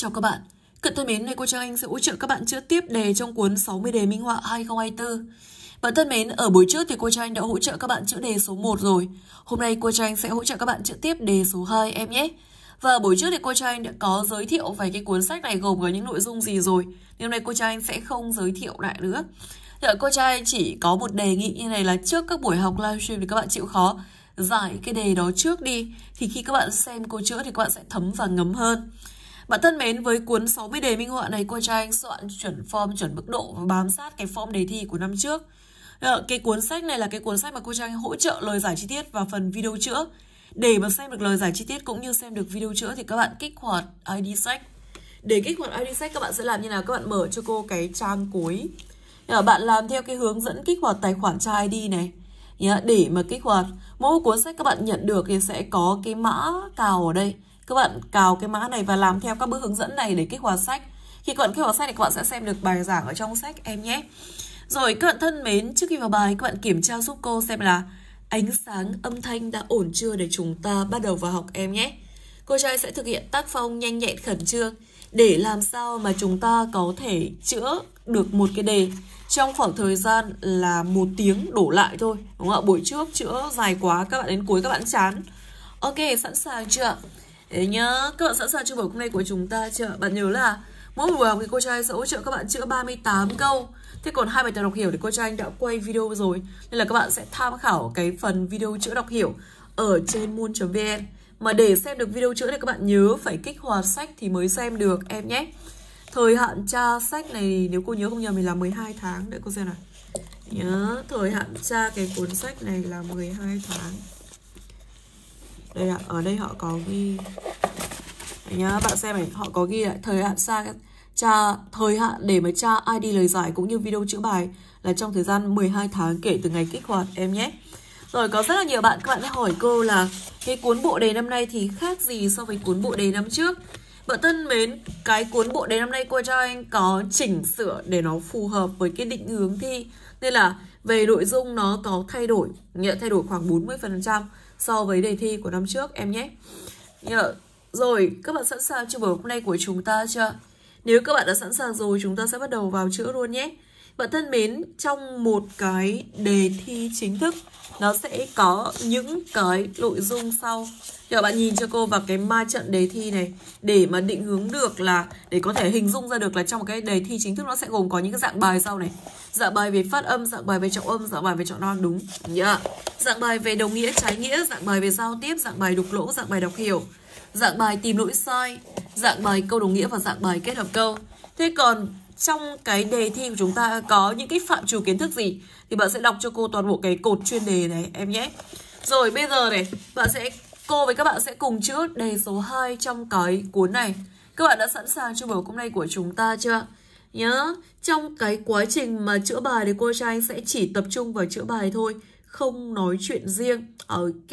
Chào các bạn, cận thân mến nay cô Trang Anh sẽ hỗ trợ các bạn chữa tiếp đề trong cuốn 60 đề minh họa 2024. Và thân mến, ở buổi trước thì cô Trang Anh đã hỗ trợ các bạn chữa đề số 1 rồi. Hôm nay cô Trang Anh sẽ hỗ trợ các bạn chữa tiếp đề số 2 em nhé. Và buổi trước thì cô Trang Anh đã có giới thiệu về cái cuốn sách này gồm có những nội dung gì rồi. Nên hôm nay cô Trang Anh sẽ không giới thiệu lại nữa. Thì dạ, cô Trang Anh chỉ có một đề nghị như này là trước các buổi học livestream thì các bạn chịu khó giải cái đề đó trước đi. Thì khi các bạn xem cô chữa thì các bạn sẽ thấm và ngấm hơn. Bạn thân mến, với cuốn 60 đề minh họa này, cô cho anh soạn chuẩn form, chuẩn mức độ và bám sát cái form đề thi của năm trước. Ờ, cái cuốn sách này là cái cuốn sách mà cô Trang hỗ trợ lời giải chi tiết và phần video chữa. Để mà xem được lời giải chi tiết cũng như xem được video chữa thì các bạn kích hoạt ID sách. Để kích hoạt ID sách các bạn sẽ làm như nào? Các bạn mở cho cô cái trang cuối. Ờ, bạn làm theo cái hướng dẫn kích hoạt tài khoản tra ID này để mà kích hoạt mỗi cuốn sách các bạn nhận được thì sẽ có cái mã cào ở đây các bạn cào cái mã này và làm theo các bước hướng dẫn này để kích hoạt sách khi các bạn kích hoạt sách thì các bạn sẽ xem được bài giảng ở trong sách em nhé rồi các bạn thân mến trước khi vào bài các bạn kiểm tra giúp cô xem là ánh sáng âm thanh đã ổn chưa để chúng ta bắt đầu vào học em nhé cô trai sẽ thực hiện tác phong nhanh nhẹn khẩn trương để làm sao mà chúng ta có thể chữa được một cái đề trong khoảng thời gian là một tiếng đổ lại thôi đúng không ạ buổi trước chữa dài quá các bạn đến cuối các bạn chán ok sẵn sàng chưa Thế nhớ, các bạn sẵn sàng cho buổi hôm nay của chúng ta chưa? Bạn nhớ là mỗi một buổi học thì cô trai sẽ hỗ trợ các bạn chữa 38 câu. Thế còn hai bài tập đọc hiểu thì cô trai anh đã quay video rồi. Nên là các bạn sẽ tham khảo cái phần video chữa đọc hiểu ở trên moon.vn. Mà để xem được video chữa thì các bạn nhớ phải kích hoạt sách thì mới xem được em nhé. Thời hạn tra sách này nếu cô nhớ không nhầm thì là 12 tháng. Để cô xem nào. Nhớ, thời hạn tra cái cuốn sách này là 12 tháng đây ạ ở đây họ có ghi Đấy nhá bạn xem này họ có ghi lại thời hạn xa tra thời hạn để mà tra ID lời giải cũng như video chữ bài là trong thời gian 12 tháng kể từ ngày kích hoạt em nhé. Rồi có rất là nhiều bạn các bạn đã hỏi cô là cái cuốn bộ đề năm nay thì khác gì so với cuốn bộ đề năm trước? Bạn thân mến, cái cuốn bộ đề năm nay cô cho anh có chỉnh sửa để nó phù hợp với cái định hướng thi. Nên là về nội dung nó có thay đổi, nghĩa thay đổi khoảng 40% so với đề thi của năm trước em nhé. Rồi, các bạn sẵn sàng cho buổi hôm nay của chúng ta chưa? Nếu các bạn đã sẵn sàng rồi, chúng ta sẽ bắt đầu vào chữ luôn nhé. Bạn thân mến, trong một cái đề thi chính thức nó sẽ có những cái nội dung sau thì các bạn nhìn cho cô vào cái ma trận đề thi này để mà định hướng được là để có thể hình dung ra được là trong cái đề thi chính thức nó sẽ gồm có những cái dạng bài sau này dạng bài về phát âm dạng bài về trọng âm dạng bài về trọng non đúng nhá dạ. yeah. dạng bài về đồng nghĩa trái nghĩa dạng bài về giao tiếp dạng bài đục lỗ dạng bài đọc hiểu dạng bài tìm lỗi sai dạng bài câu đồng nghĩa và dạng bài kết hợp câu thế còn trong cái đề thi của chúng ta có những cái phạm trù kiến thức gì thì bạn sẽ đọc cho cô toàn bộ cái cột chuyên đề này em nhé rồi bây giờ này bạn sẽ cô với các bạn sẽ cùng chữa đề số 2 trong cái cuốn này các bạn đã sẵn sàng cho buổi hôm nay của chúng ta chưa nhớ trong cái quá trình mà chữa bài thì cô anh sẽ chỉ tập trung vào chữa bài thôi không nói chuyện riêng ok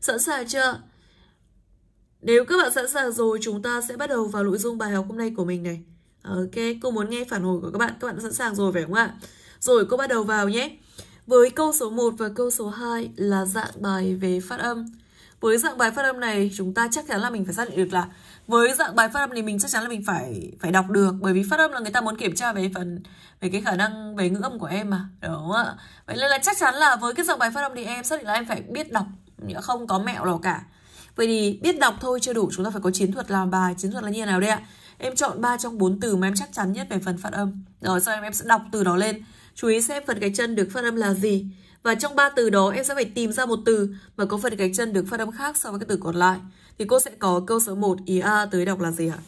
sẵn sàng chưa nếu các bạn sẵn sàng rồi chúng ta sẽ bắt đầu vào nội dung bài học hôm nay của mình này Ok, cô muốn nghe phản hồi của các bạn. Các bạn đã sẵn sàng rồi phải không ạ? Rồi, cô bắt đầu vào nhé. Với câu số 1 và câu số 2 là dạng bài về phát âm. Với dạng bài phát âm này, chúng ta chắc chắn là mình phải xác định được là với dạng bài phát âm thì mình chắc chắn là mình phải phải đọc được bởi vì phát âm là người ta muốn kiểm tra về phần về cái khả năng về ngữ âm của em mà đúng không ạ vậy nên là chắc chắn là với cái dạng bài phát âm thì em xác định là em phải biết đọc không có mẹo nào cả vậy thì biết đọc thôi chưa đủ chúng ta phải có chiến thuật làm bài chiến thuật là như thế nào đây ạ Em chọn 3 trong 4 từ mà em chắc chắn nhất về phần phát âm. Rồi sau em em sẽ đọc từ đó lên. Chú ý xem phần gạch chân được phát âm là gì. Và trong ba từ đó em sẽ phải tìm ra một từ mà có phần gạch chân được phát âm khác so với các từ còn lại. Thì cô sẽ có câu số 1 ý A tới đọc là gì ạ?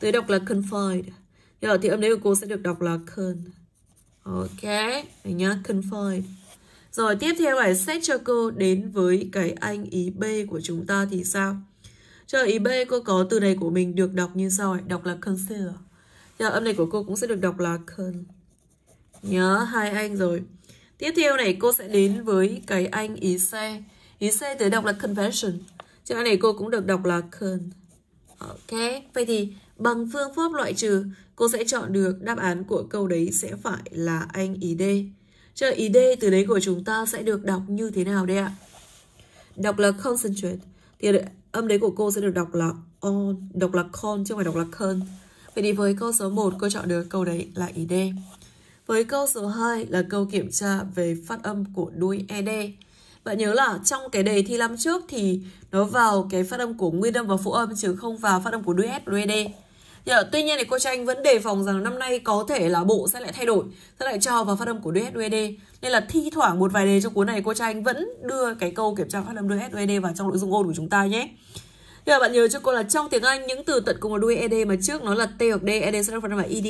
Tới đọc là confined. Rồi thì âm đấy của cô sẽ được đọc là con. Ok, Đấy nhá, confined. Rồi tiếp theo phải xét cho cô đến với cái anh ý B của chúng ta thì sao? Cho ý B, cô có từ này của mình được đọc như sau ấy. Đọc là consider. À? Dạ, Giờ âm này của cô cũng sẽ được đọc là con. Nhớ hai anh rồi. Tiếp theo này cô sẽ đến với cái anh ý C. Ý C tới đọc là convention. Chữ này cô cũng được đọc là con. Ok, vậy thì bằng phương pháp loại trừ, cô sẽ chọn được đáp án của câu đấy sẽ phải là anh ý D. Chờ ý D từ đấy của chúng ta sẽ được đọc như thế nào đây ạ? Đọc là concentrate. Thì Âm đấy của cô sẽ được đọc là on, đọc là con chứ không phải đọc là con. Vậy thì với câu số 1 cô chọn được câu đấy là ý D. Với câu số 2 là câu kiểm tra về phát âm của đuôi ED. Bạn nhớ là trong cái đề thi năm trước thì nó vào cái phát âm của nguyên âm và phụ âm chứ không vào phát âm của đuôi S và đuôi ED giờ dạ, tuy nhiên thì cô Tranh vẫn đề phòng rằng năm nay có thể là bộ sẽ lại thay đổi sẽ lại cho vào phát âm của DSUSD e nên là thi thoảng một vài đề trong cuốn này cô Tranh vẫn đưa cái câu kiểm tra phát âm DSUSD e vào trong nội dung ôn của chúng ta nhé Thì dạ, giờ bạn nhớ cho cô là trong tiếng Anh những từ tận cùng là đuôi ed mà trước nó là t hoặc d, ed sẽ phát âm là ed.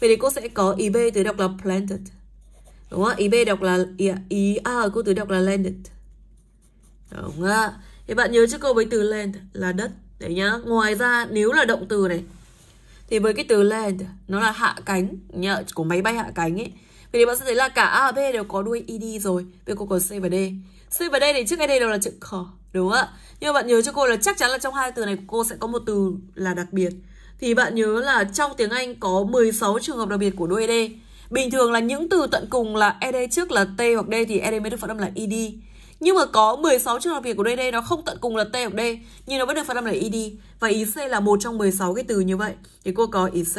Vậy thì cô sẽ có ib e từ đọc là planted. Đúng không? ib đọc là i a à, à, cô từ đọc là landed. Đúng không ạ? Thì bạn nhớ cho cô với từ land là đất. Đấy nhá. Ngoài ra nếu là động từ này thì với cái từ land nó là hạ cánh nhờ của máy bay hạ cánh ấy vì thế bạn sẽ thấy là cả A và B đều có đuôi ed rồi bây cô có C và D C và D thì trước cái đây đều là chữ k đúng không ạ nhưng bạn nhớ cho cô là chắc chắn là trong hai từ này cô sẽ có một từ là đặc biệt thì bạn nhớ là trong tiếng Anh có 16 trường hợp đặc biệt của đuôi ed bình thường là những từ tận cùng là ed trước là t hoặc d thì ed mới được phát âm là ed nhưng mà có 16 trường hợp việc của DD nó không tận cùng là T hoặc D nhưng nó vẫn được phân âm là ID e và ý C là một trong 16 cái từ như vậy thì cô có ý C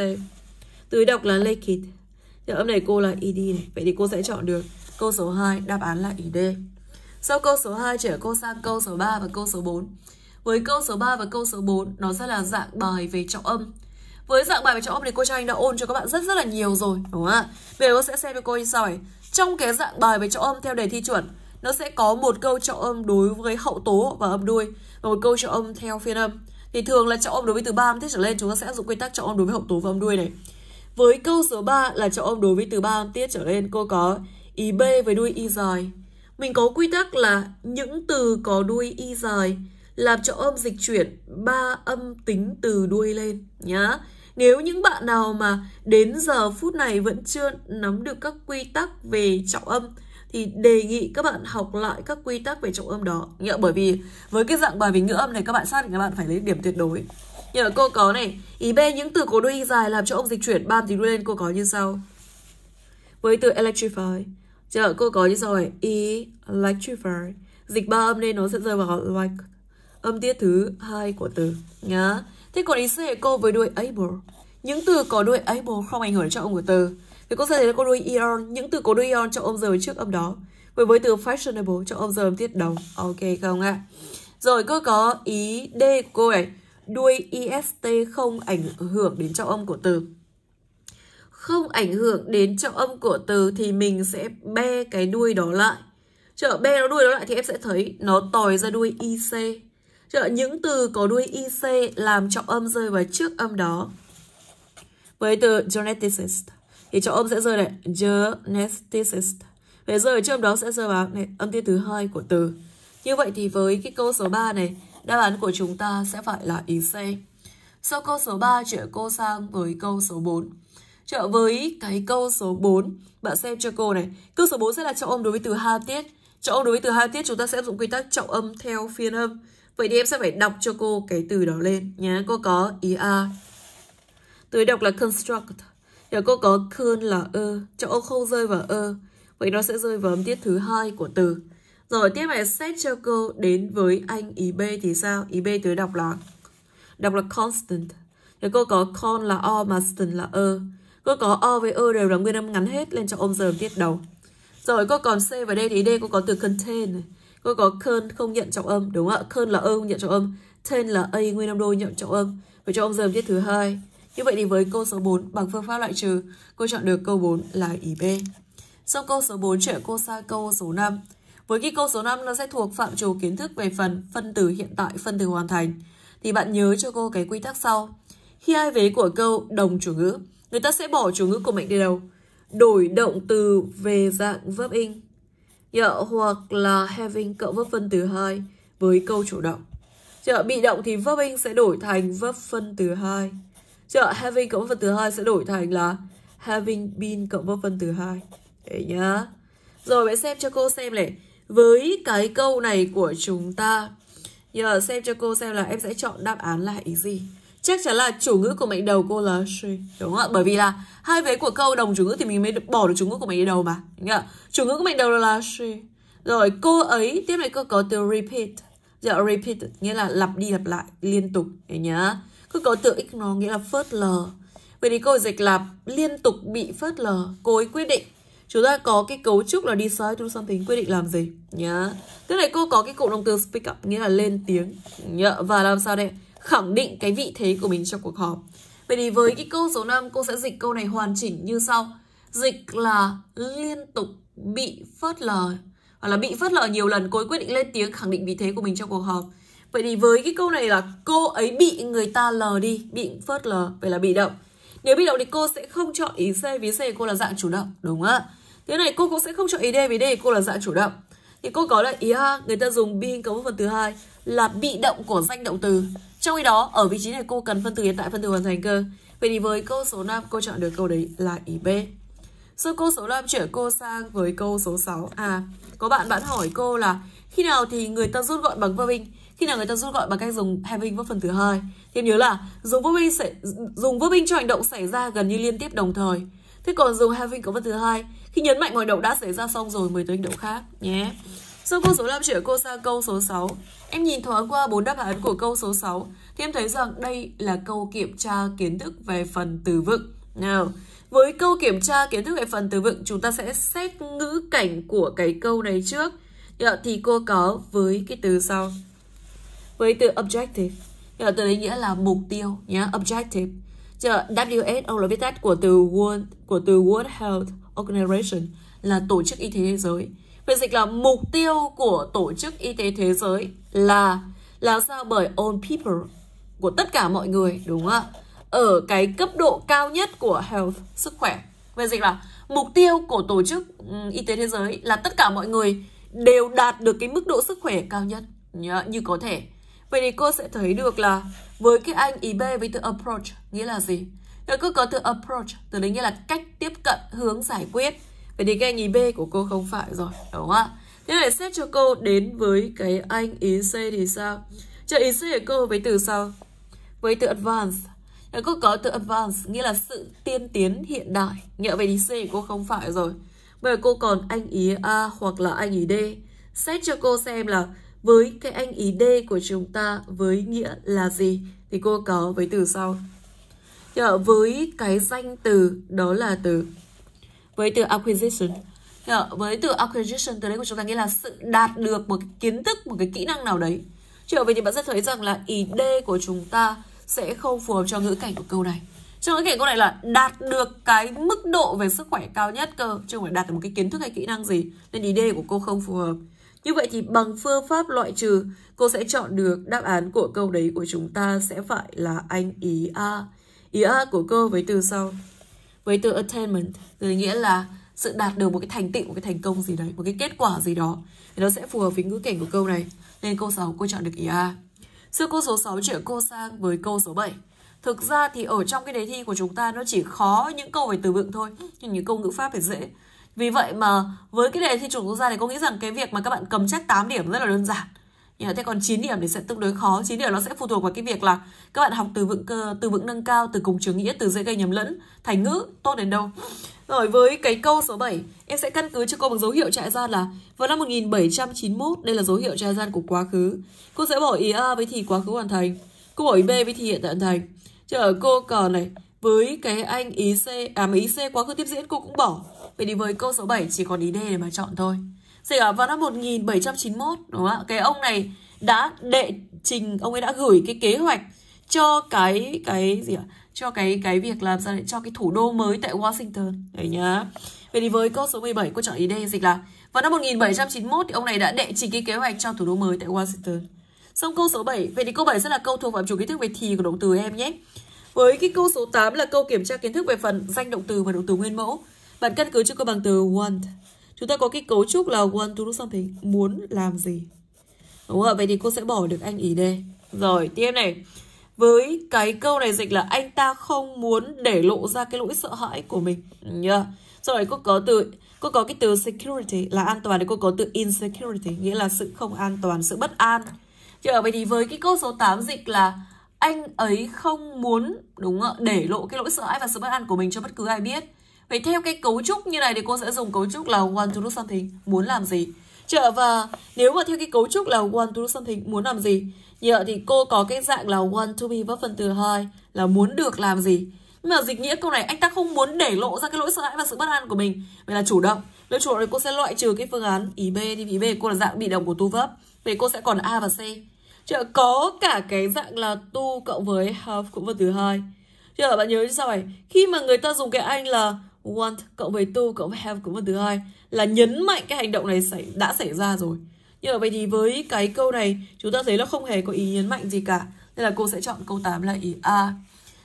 từ đọc là Lê Kịt thì âm này cô là ID e này vậy thì cô sẽ chọn được câu số 2 đáp án là ý e sau câu số 2 trở cô sang câu số 3 và câu số 4 với câu số 3 và câu số 4 nó sẽ là dạng bài về trọng âm với dạng bài về trọng âm thì cô cho anh đã ôn cho các bạn rất rất là nhiều rồi đúng không ạ bây giờ cô sẽ xem với cô như sau này trong cái dạng bài về trọng âm theo đề thi chuẩn nó sẽ có một câu trọng âm đối với hậu tố và âm đuôi và một câu trọng âm theo phiên âm thì thường là trọng âm đối với từ ba âm tiết trở lên chúng ta sẽ áp dụng quy tắc trọng âm đối với hậu tố và âm đuôi này với câu số 3 là trọng âm đối với từ ba âm tiết trở lên cô có ý b với đuôi y dài mình có quy tắc là những từ có đuôi y dài làm trọng âm dịch chuyển ba âm tính từ đuôi lên nhá nếu những bạn nào mà đến giờ phút này vẫn chưa nắm được các quy tắc về trọng âm thì đề nghị các bạn học lại các quy tắc về trọng âm đó nghĩa bởi vì với cái dạng bài về ngữ âm này các bạn xác định các bạn phải lấy điểm tuyệt đối Nhờ cô có này ý b những từ có đuôi dài làm cho ông dịch chuyển ba từ đuôi lên cô có như sau với từ electrify Chờ cô có như sau này electrify dịch ba âm nên nó sẽ rơi vào like âm tiết thứ hai của từ nhá thế còn ý c cô với đuôi able những từ có đuôi able không ảnh hưởng cho ông của từ vì cô sẽ thấy là cô ion những từ cô ion trong observe trước âm đó. Với với từ fashionable trong observe tiết đầu Ok không ạ? À? Rồi cô có ý D của cô ấy. Đuôi IST không ảnh hưởng đến trọng âm của từ. Không ảnh hưởng đến trọng âm của từ thì mình sẽ be cái đuôi đó lại. Chợ be nó đuôi đó lại thì em sẽ thấy nó tòi ra đuôi IC. Chợ những từ có đuôi IC làm trọng âm rơi vào trước âm đó. Với từ geneticist thì trọng âm sẽ rơi này geneticist vậy rơi ở chỗ âm đó sẽ rơi vào này, âm tiết thứ hai của từ như vậy thì với cái câu số 3 này đáp án của chúng ta sẽ phải là ý C sau câu số 3 chuyển cô sang với câu số 4 trở với cái câu số 4 bạn xem cho cô này câu số 4 sẽ là trọng âm đối với từ hai tiết trọng âm đối với từ hai tiết chúng ta sẽ áp dụng quy tắc trọng âm theo phiên âm Vậy thì em sẽ phải đọc cho cô cái từ đó lên nhé. Cô có ý A. Từ đọc là construct. Nhờ cô có khơn là ơ, cho ông không rơi vào ơ. Vậy nó sẽ rơi vào âm tiết thứ hai của từ. Rồi tiếp này set cho cô đến với anh ý B thì sao? Ý B tới đọc là đọc là constant. Thì cô có con là o mà constant là ơ. Cô có o với ơ đều là nguyên âm ngắn hết lên cho ông giờ tiết đầu. Rồi cô còn C và D thì D cô có từ contain này. Cô có cơn không nhận trọng âm, đúng không ạ? Cơn là ơ không nhận trọng âm. Tên là A nguyên âm đôi nhận trọng âm. Vậy cho ông giờ tiết thứ hai như vậy thì với câu số 4 bằng phương pháp loại trừ, cô chọn được câu 4 là ý B. Sau câu số 4 chuyển cô sang câu số 5. Với cái câu số 5 nó sẽ thuộc phạm trù kiến thức về phần phân tử hiện tại, phân tử hoàn thành. Thì bạn nhớ cho cô cái quy tắc sau. Khi ai vế của câu đồng chủ ngữ, người ta sẽ bỏ chủ ngữ của mệnh đi đầu, đổi động từ về dạng verb in yeah, hoặc là having cộng verb phân từ hai với câu chủ động. Yeah, bị động thì verb in sẽ đổi thành verb phân từ hai Giờ having cộng với phần từ hai sẽ đổi thành là having been cộng với phần từ hai. Đấy nhá. Rồi bạn xem cho cô xem này. Với cái câu này của chúng ta Giờ xem cho cô xem là em sẽ chọn đáp án là ý gì Chắc chắn là chủ ngữ của mệnh đầu cô là she Đúng không ạ? Bởi vì là hai vế của câu đồng chủ ngữ thì mình mới bỏ được chủ ngữ của mệnh đầu mà Đúng Chủ ngữ của mệnh đầu là she Rồi cô ấy Tiếp này cô có từ repeat Giờ dạ, repeat nghĩa là lặp đi lặp lại liên tục Để nhớ. Cứ có tượng x nó nghĩa là phớt lờ. Vậy thì câu dịch là liên tục bị phớt lờ. Cô ấy quyết định. Chúng ta có cái cấu trúc là decide to something quyết định làm gì nhá. Tức là cô có cái cụm động từ speak up nghĩa là lên tiếng. Yeah. Và làm sao đây? Khẳng định cái vị thế của mình trong cuộc họp. Vậy thì với cái câu số 5 cô sẽ dịch câu này hoàn chỉnh như sau. Dịch là liên tục bị phớt lờ. Hoặc là bị phớt lờ nhiều lần cô ấy quyết định lên tiếng khẳng định vị thế của mình trong cuộc họp. Vậy thì với cái câu này là cô ấy bị người ta lờ đi, bị phớt lờ, vậy là bị động. Nếu bị động thì cô sẽ không chọn ý C vì C cô là dạng chủ động, đúng không ạ? Thế này cô cũng sẽ không chọn ý D vì D cô là dạng chủ động. Thì cô có là ý A, người ta dùng being cấu phần thứ hai là bị động của danh động từ. Trong khi đó, ở vị trí này cô cần phân từ hiện tại, phân từ hoàn thành cơ. Vậy thì với câu số 5, cô chọn được câu đấy là ý B. Sau câu số 5 chuyển cô sang với câu số 6. À, có bạn bạn hỏi cô là khi nào thì người ta rút gọn bằng verb khi nào người ta rút gọn bằng cách dùng having verb phần thứ hai thì nhớ là dùng verb sẽ dùng verb cho hành động xảy ra gần như liên tiếp đồng thời thế còn dùng having có phần thứ hai khi nhấn mạnh hoạt động đã xảy ra xong rồi mới tới hành động khác nhé Sau câu số 5 chuyển cô sang câu số 6. Em nhìn thoáng qua bốn đáp án của câu số 6 thì em thấy rằng đây là câu kiểm tra kiến thức về phần từ vựng. Nào, với câu kiểm tra kiến thức về phần từ vựng chúng ta sẽ xét ngữ cảnh của cái câu này trước. Dạ, thì cô có với cái từ sau với từ objective Giờ từ đấy nghĩa là mục tiêu nhé, objective. Giờ WHO là viết tắt của từ World của từ World Health Organization là tổ chức y tế thế giới. phiên dịch là mục tiêu của tổ chức y tế thế giới là là sao bởi all people của tất cả mọi người đúng không Ở cái cấp độ cao nhất của health sức khỏe. phiên dịch là mục tiêu của tổ chức y tế thế giới là tất cả mọi người đều đạt được cái mức độ sức khỏe cao nhất như có thể Vậy thì cô sẽ thấy được là với cái anh ý B với từ approach nghĩa là gì? Nó cứ có từ approach, từ đấy nghĩa là cách tiếp cận, hướng giải quyết. Vậy thì cái anh ý B của cô không phải rồi, đúng không ạ? Thế này xét cho cô đến với cái anh ý C thì sao? Cho ý C của cô với từ sao? Với từ advance. Nó cứ có từ advance, nghĩa là sự tiên tiến hiện đại. Nghĩa vậy thì C của cô không phải rồi. Bây giờ cô còn anh ý A hoặc là anh ý D. Xét cho cô xem là với cái anh ý D của chúng ta với nghĩa là gì? Thì cô có với từ sau. Giờ, dạ, với cái danh từ đó là từ với từ acquisition Giờ, dạ, với từ acquisition từ đấy của chúng ta nghĩa là sự đạt được một cái kiến thức một cái kỹ năng nào đấy trở về thì bạn sẽ thấy rằng là ý D của chúng ta sẽ không phù hợp cho ngữ cảnh của câu này trong ngữ cảnh câu này là đạt được cái mức độ về sức khỏe cao nhất cơ chứ không phải đạt được một cái kiến thức hay kỹ năng gì nên ý D của cô không phù hợp như vậy thì bằng phương pháp loại trừ, cô sẽ chọn được đáp án của câu đấy của chúng ta sẽ phải là anh ý A. Ý A của cô với từ sau. Với từ attainment, từ nghĩa là sự đạt được một cái thành tựu, một cái thành công gì đấy, một cái kết quả gì đó. Thì nó sẽ phù hợp với ngữ cảnh của câu này. Nên câu 6 cô chọn được ý A. Sư cô số 6 chuyển cô sang với câu số 7. Thực ra thì ở trong cái đề thi của chúng ta nó chỉ khó những câu về từ vựng thôi, nhưng những câu ngữ pháp phải dễ. Vì vậy mà với cái đề thi chuẩn quốc gia này cô nghĩ rằng cái việc mà các bạn cầm chắc 8 điểm rất là đơn giản. Nhưng thế còn 9 điểm thì sẽ tương đối khó, 9 điểm nó sẽ phụ thuộc vào cái việc là các bạn học từ vựng cơ, từ vựng nâng cao, từ cùng chữ nghĩa, từ dễ gây nhầm lẫn, thành ngữ tốt đến đâu. Rồi với cái câu số 7, em sẽ căn cứ cho cô bằng dấu hiệu trại gian là vào năm 1791, đây là dấu hiệu trại gian của quá khứ. Cô sẽ bỏ ý A với thì quá khứ hoàn thành, cô bỏ ý B với thì hiện tại hoàn thành. Chờ cô còn này, với cái anh ý C, à mà ý C quá khứ tiếp diễn cô cũng bỏ Vậy thì với câu số 7 chỉ còn ý D để mà chọn thôi. Gì cả vào năm 1791 đúng không ạ? Cái ông này đã đệ trình ông ấy đã gửi cái kế hoạch cho cái cái gì ạ? Cho cái cái việc làm ra cho cái thủ đô mới tại Washington. Đấy nhá. Vậy thì với câu số 17 cô chọn ý D dịch là vào năm 1791 thì ông này đã đệ trình cái kế hoạch cho thủ đô mới tại Washington. Xong câu số 7, vậy thì câu 7 sẽ là câu thuộc phạm chủ kiến thức về thì của động từ em nhé. Với cái câu số 8 là câu kiểm tra kiến thức về phần danh động từ và động từ nguyên mẫu. Bạn căn cứ cho câu bằng từ want. Chúng ta có cái cấu trúc là want to do something, muốn làm gì. Đúng không vậy thì cô sẽ bỏ được anh ý đây. Rồi, tiếp này. Với cái câu này dịch là anh ta không muốn để lộ ra cái lỗi sợ hãi của mình. Nhá. Yeah. Sau cô có từ cô có cái từ security là an toàn thì cô có từ insecurity nghĩa là sự không an toàn, sự bất an. Chưa vậy thì với cái câu số 8 dịch là anh ấy không muốn đúng không? để lộ cái lỗi sợ hãi và sự bất an của mình cho bất cứ ai biết. Vậy theo cái cấu trúc như này thì cô sẽ dùng cấu trúc là want to do something, muốn làm gì. Chợ và nếu mà theo cái cấu trúc là want to do something, muốn làm gì. Nhờ thì cô có cái dạng là want to be với phần từ hai là muốn được làm gì. Nhưng mà dịch nghĩa câu này anh ta không muốn để lộ ra cái lỗi sợ hãi và sự bất an của mình. Vậy là chủ động. Nếu chủ động thì cô sẽ loại trừ cái phương án ý B đi ý B cô là dạng bị động của to vấp. Vậy cô sẽ còn A và C. Chợ có cả cái dạng là tu cộng với have cũng phần từ hai. Chợ bạn nhớ như sau này, khi mà người ta dùng cái anh là want cộng với to cộng với have cộng với thứ hai là nhấn mạnh cái hành động này xảy đã xảy ra rồi nhưng mà vậy thì với cái câu này chúng ta thấy nó không hề có ý nhấn mạnh gì cả nên là cô sẽ chọn câu 8 là ý A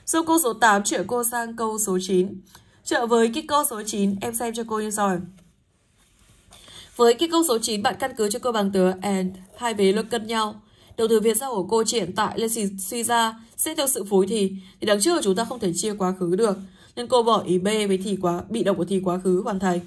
sau câu số 8 chuyển cô sang câu số 9 Trở với cái câu số 9 em xem cho cô như sau Với cái câu số 9 bạn căn cứ cho cô bằng từ and hai vế luôn cân nhau Đầu từ Việt sau của cô hiện tại lên suy, ra sẽ theo sự phối thì thì đằng trước chúng ta không thể chia quá khứ được nên cô bỏ ý B với thì quá bị động của thì quá khứ hoàn thành.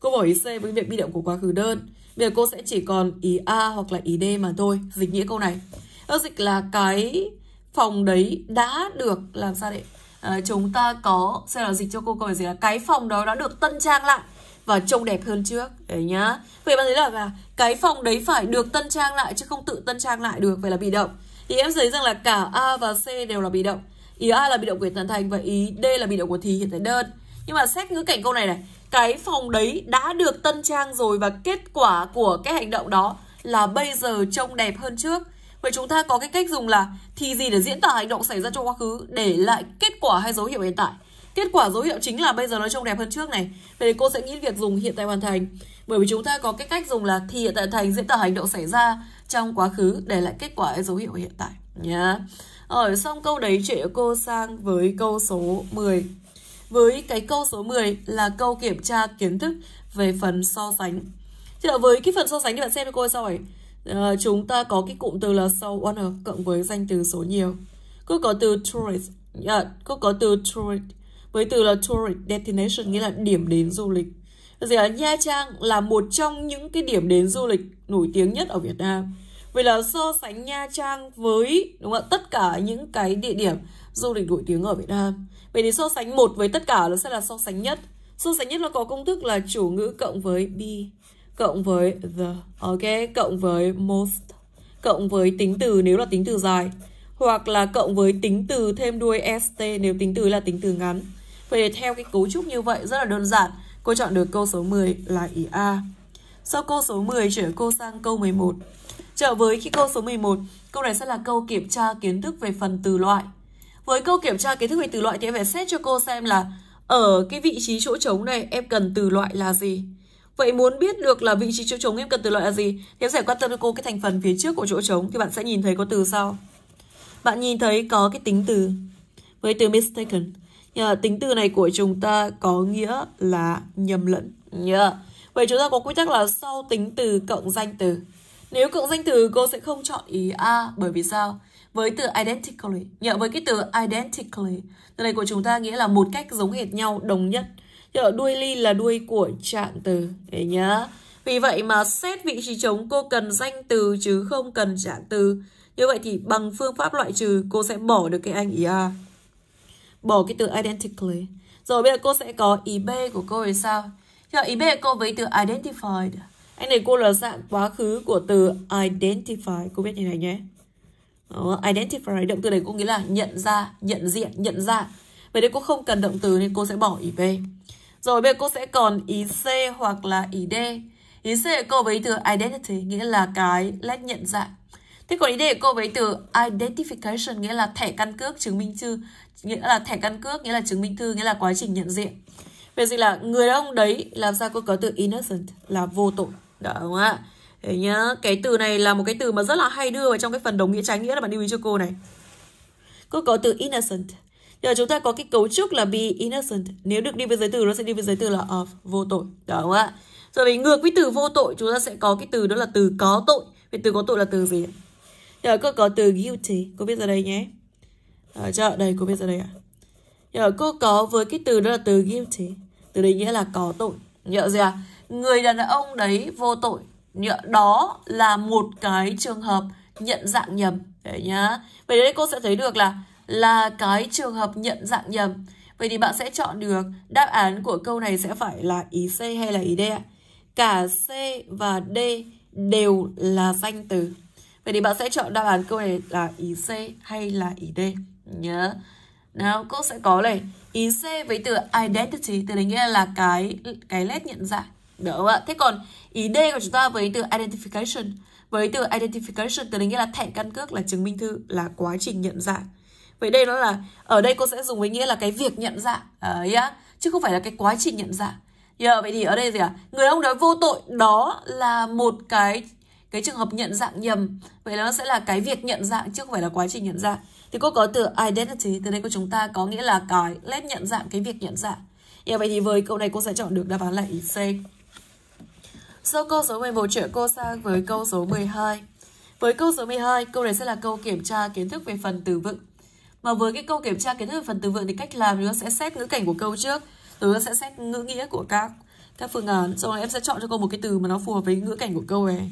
Cô bỏ ý C với việc bị động của quá khứ đơn. Bây giờ cô sẽ chỉ còn ý A hoặc là ý D mà thôi. Dịch nghĩa câu này. Đó dịch là cái phòng đấy đã được làm sao đấy? À, chúng ta có sẽ là dịch cho cô câu gì là cái phòng đó đã được tân trang lại và trông đẹp hơn trước đấy nhá vậy bạn thấy là và cái phòng đấy phải được tân trang lại chứ không tự tân trang lại được vậy là bị động thì em thấy rằng là cả a và c đều là bị động ý A là bị động của tận thành và ý D là bị động của thì hiện tại đơn nhưng mà xét ngữ cảnh câu này này cái phòng đấy đã được tân trang rồi và kết quả của cái hành động đó là bây giờ trông đẹp hơn trước Vậy chúng ta có cái cách dùng là thì gì để diễn tả hành động xảy ra trong quá khứ để lại kết quả hay dấu hiệu hiện tại. Kết quả dấu hiệu chính là bây giờ nó trông đẹp hơn trước này. Vậy thì cô sẽ nghĩ việc dùng hiện tại hoàn thành. Bởi vì chúng ta có cái cách dùng là thì hiện tại thành diễn tả hành động xảy ra trong quá khứ để lại kết quả hay dấu hiệu hiện tại. Nhá. Yeah. Ở ờ, xong câu đấy chuyển cô sang với câu số 10. Với cái câu số 10 là câu kiểm tra kiến thức về phần so sánh. Thì với cái phần so sánh thì bạn xem cho cô sau ấy. À, chúng ta có cái cụm từ là so honor à, cộng với danh từ số nhiều. Cô có từ tourist, à, cô có từ tourist với từ là tourist destination nghĩa là điểm đến du lịch. Gì à, Nha Trang là một trong những cái điểm đến du lịch nổi tiếng nhất ở Việt Nam vì là so sánh Nha Trang với đúng không? tất cả những cái địa điểm du lịch nổi tiếng ở Việt Nam. Vậy thì so sánh một với tất cả nó sẽ là so sánh nhất. So sánh nhất nó có công thức là chủ ngữ cộng với be, cộng với the, ok, cộng với most, cộng với tính từ nếu là tính từ dài, hoặc là cộng với tính từ thêm đuôi st nếu tính từ là tính từ ngắn. Vậy theo cái cấu trúc như vậy rất là đơn giản, cô chọn được câu số 10 là ý A. Sau câu số 10 chuyển cô sang câu 11. Trở với khi câu số 11, câu này sẽ là câu kiểm tra kiến thức về phần từ loại. Với câu kiểm tra kiến thức về từ loại thì em phải xét cho cô xem là ở cái vị trí chỗ trống này em cần từ loại là gì. Vậy muốn biết được là vị trí chỗ trống em cần từ loại là gì thì em sẽ quan tâm cho cô cái thành phần phía trước của chỗ trống thì bạn sẽ nhìn thấy có từ sau. Bạn nhìn thấy có cái tính từ với từ mistaken. Yeah, tính từ này của chúng ta có nghĩa là nhầm lẫn. Yeah. Vậy chúng ta có quy tắc là sau tính từ cộng danh từ. Nếu cụm danh từ, cô sẽ không chọn ý A bởi vì sao? Với từ identically, nhờ với cái từ identically, từ này của chúng ta nghĩa là một cách giống hệt nhau, đồng nhất. nhờ đuôi ly là đuôi của trạng từ. để nhớ Vì vậy mà xét vị trí trống cô cần danh từ chứ không cần trạng từ. Như vậy thì bằng phương pháp loại trừ cô sẽ bỏ được cái anh ý A. Bỏ cái từ identically. Rồi bây giờ cô sẽ có ý B của cô là sao? nhờ ý B của cô với từ identified anh này cô là dạng quá khứ của từ identify. Cô biết như này nhé. Đó, identify động từ này có nghĩa là nhận ra, nhận diện, nhận ra. Vậy đây cô không cần động từ nên cô sẽ bỏ ý B. Rồi bây giờ cô sẽ còn ý C hoặc là ý D. Ý C cô với từ identity nghĩa là cái lách nhận dạng. Thế còn ý D cô với từ identification nghĩa là thẻ căn cước chứng minh thư, nghĩa là thẻ căn cước nghĩa là chứng minh thư nghĩa là quá trình nhận diện. Vậy dịch là người đàn ông đấy làm sao cô có từ innocent là vô tội. Đó không ạ? Thế nhá, cái từ này là một cái từ mà rất là hay đưa vào trong cái phần đồng nghĩa trái nghĩa là bạn lưu ý cho cô này. Cô có từ innocent. Giờ chúng ta có cái cấu trúc là be innocent. Nếu được đi với giới từ nó sẽ đi với giới từ là of, vô tội. Đó không ạ? Rồi về ngược với từ vô tội chúng ta sẽ có cái từ đó là từ có tội. Vậy từ có tội là từ gì Giờ cô có từ guilty. Cô biết ra đây nhé. Ở ờ, chợ đây cô biết ra đây ạ. À. Giờ cô có với cái từ đó là từ guilty. Từ đấy nghĩa là có tội. Nhớ gì À? người đàn ông đấy vô tội đó là một cái trường hợp nhận dạng nhầm đấy nhá vậy đấy cô sẽ thấy được là là cái trường hợp nhận dạng nhầm vậy thì bạn sẽ chọn được đáp án của câu này sẽ phải là ý C hay là ý D ạ cả C và D đều là danh từ vậy thì bạn sẽ chọn đáp án câu này là ý C hay là ý D nhớ nào cô sẽ có này ý C với từ identity từ đấy nghĩa là cái cái nét nhận dạng được không ạ? Thế còn ý D của chúng ta với từ identification với từ identification từ đấy nghĩa là thẻ căn cước là chứng minh thư là quá trình nhận dạng vậy đây nó là ở đây cô sẽ dùng với nghĩa là cái việc nhận dạng ấy á chứ không phải là cái quá trình nhận dạng yeah, vậy thì ở đây gì ạ à? người ông nói vô tội đó là một cái cái trường hợp nhận dạng nhầm vậy nó sẽ là cái việc nhận dạng chứ không phải là quá trình nhận dạng thì cô có từ identity từ đây của chúng ta có nghĩa là cái lét nhận dạng cái việc nhận dạng yeah, vậy thì với câu này cô sẽ chọn được đáp án là ý C sau câu số 11 chuyển cô sang với câu số 12. Với câu số 12, câu này sẽ là câu kiểm tra kiến thức về phần từ vựng. Mà với cái câu kiểm tra kiến thức về phần từ vựng thì cách làm thì nó sẽ xét ngữ cảnh của câu trước, rồi nó sẽ xét ngữ nghĩa của các các phương án. Rồi em sẽ chọn cho cô một cái từ mà nó phù hợp với ngữ cảnh của câu này.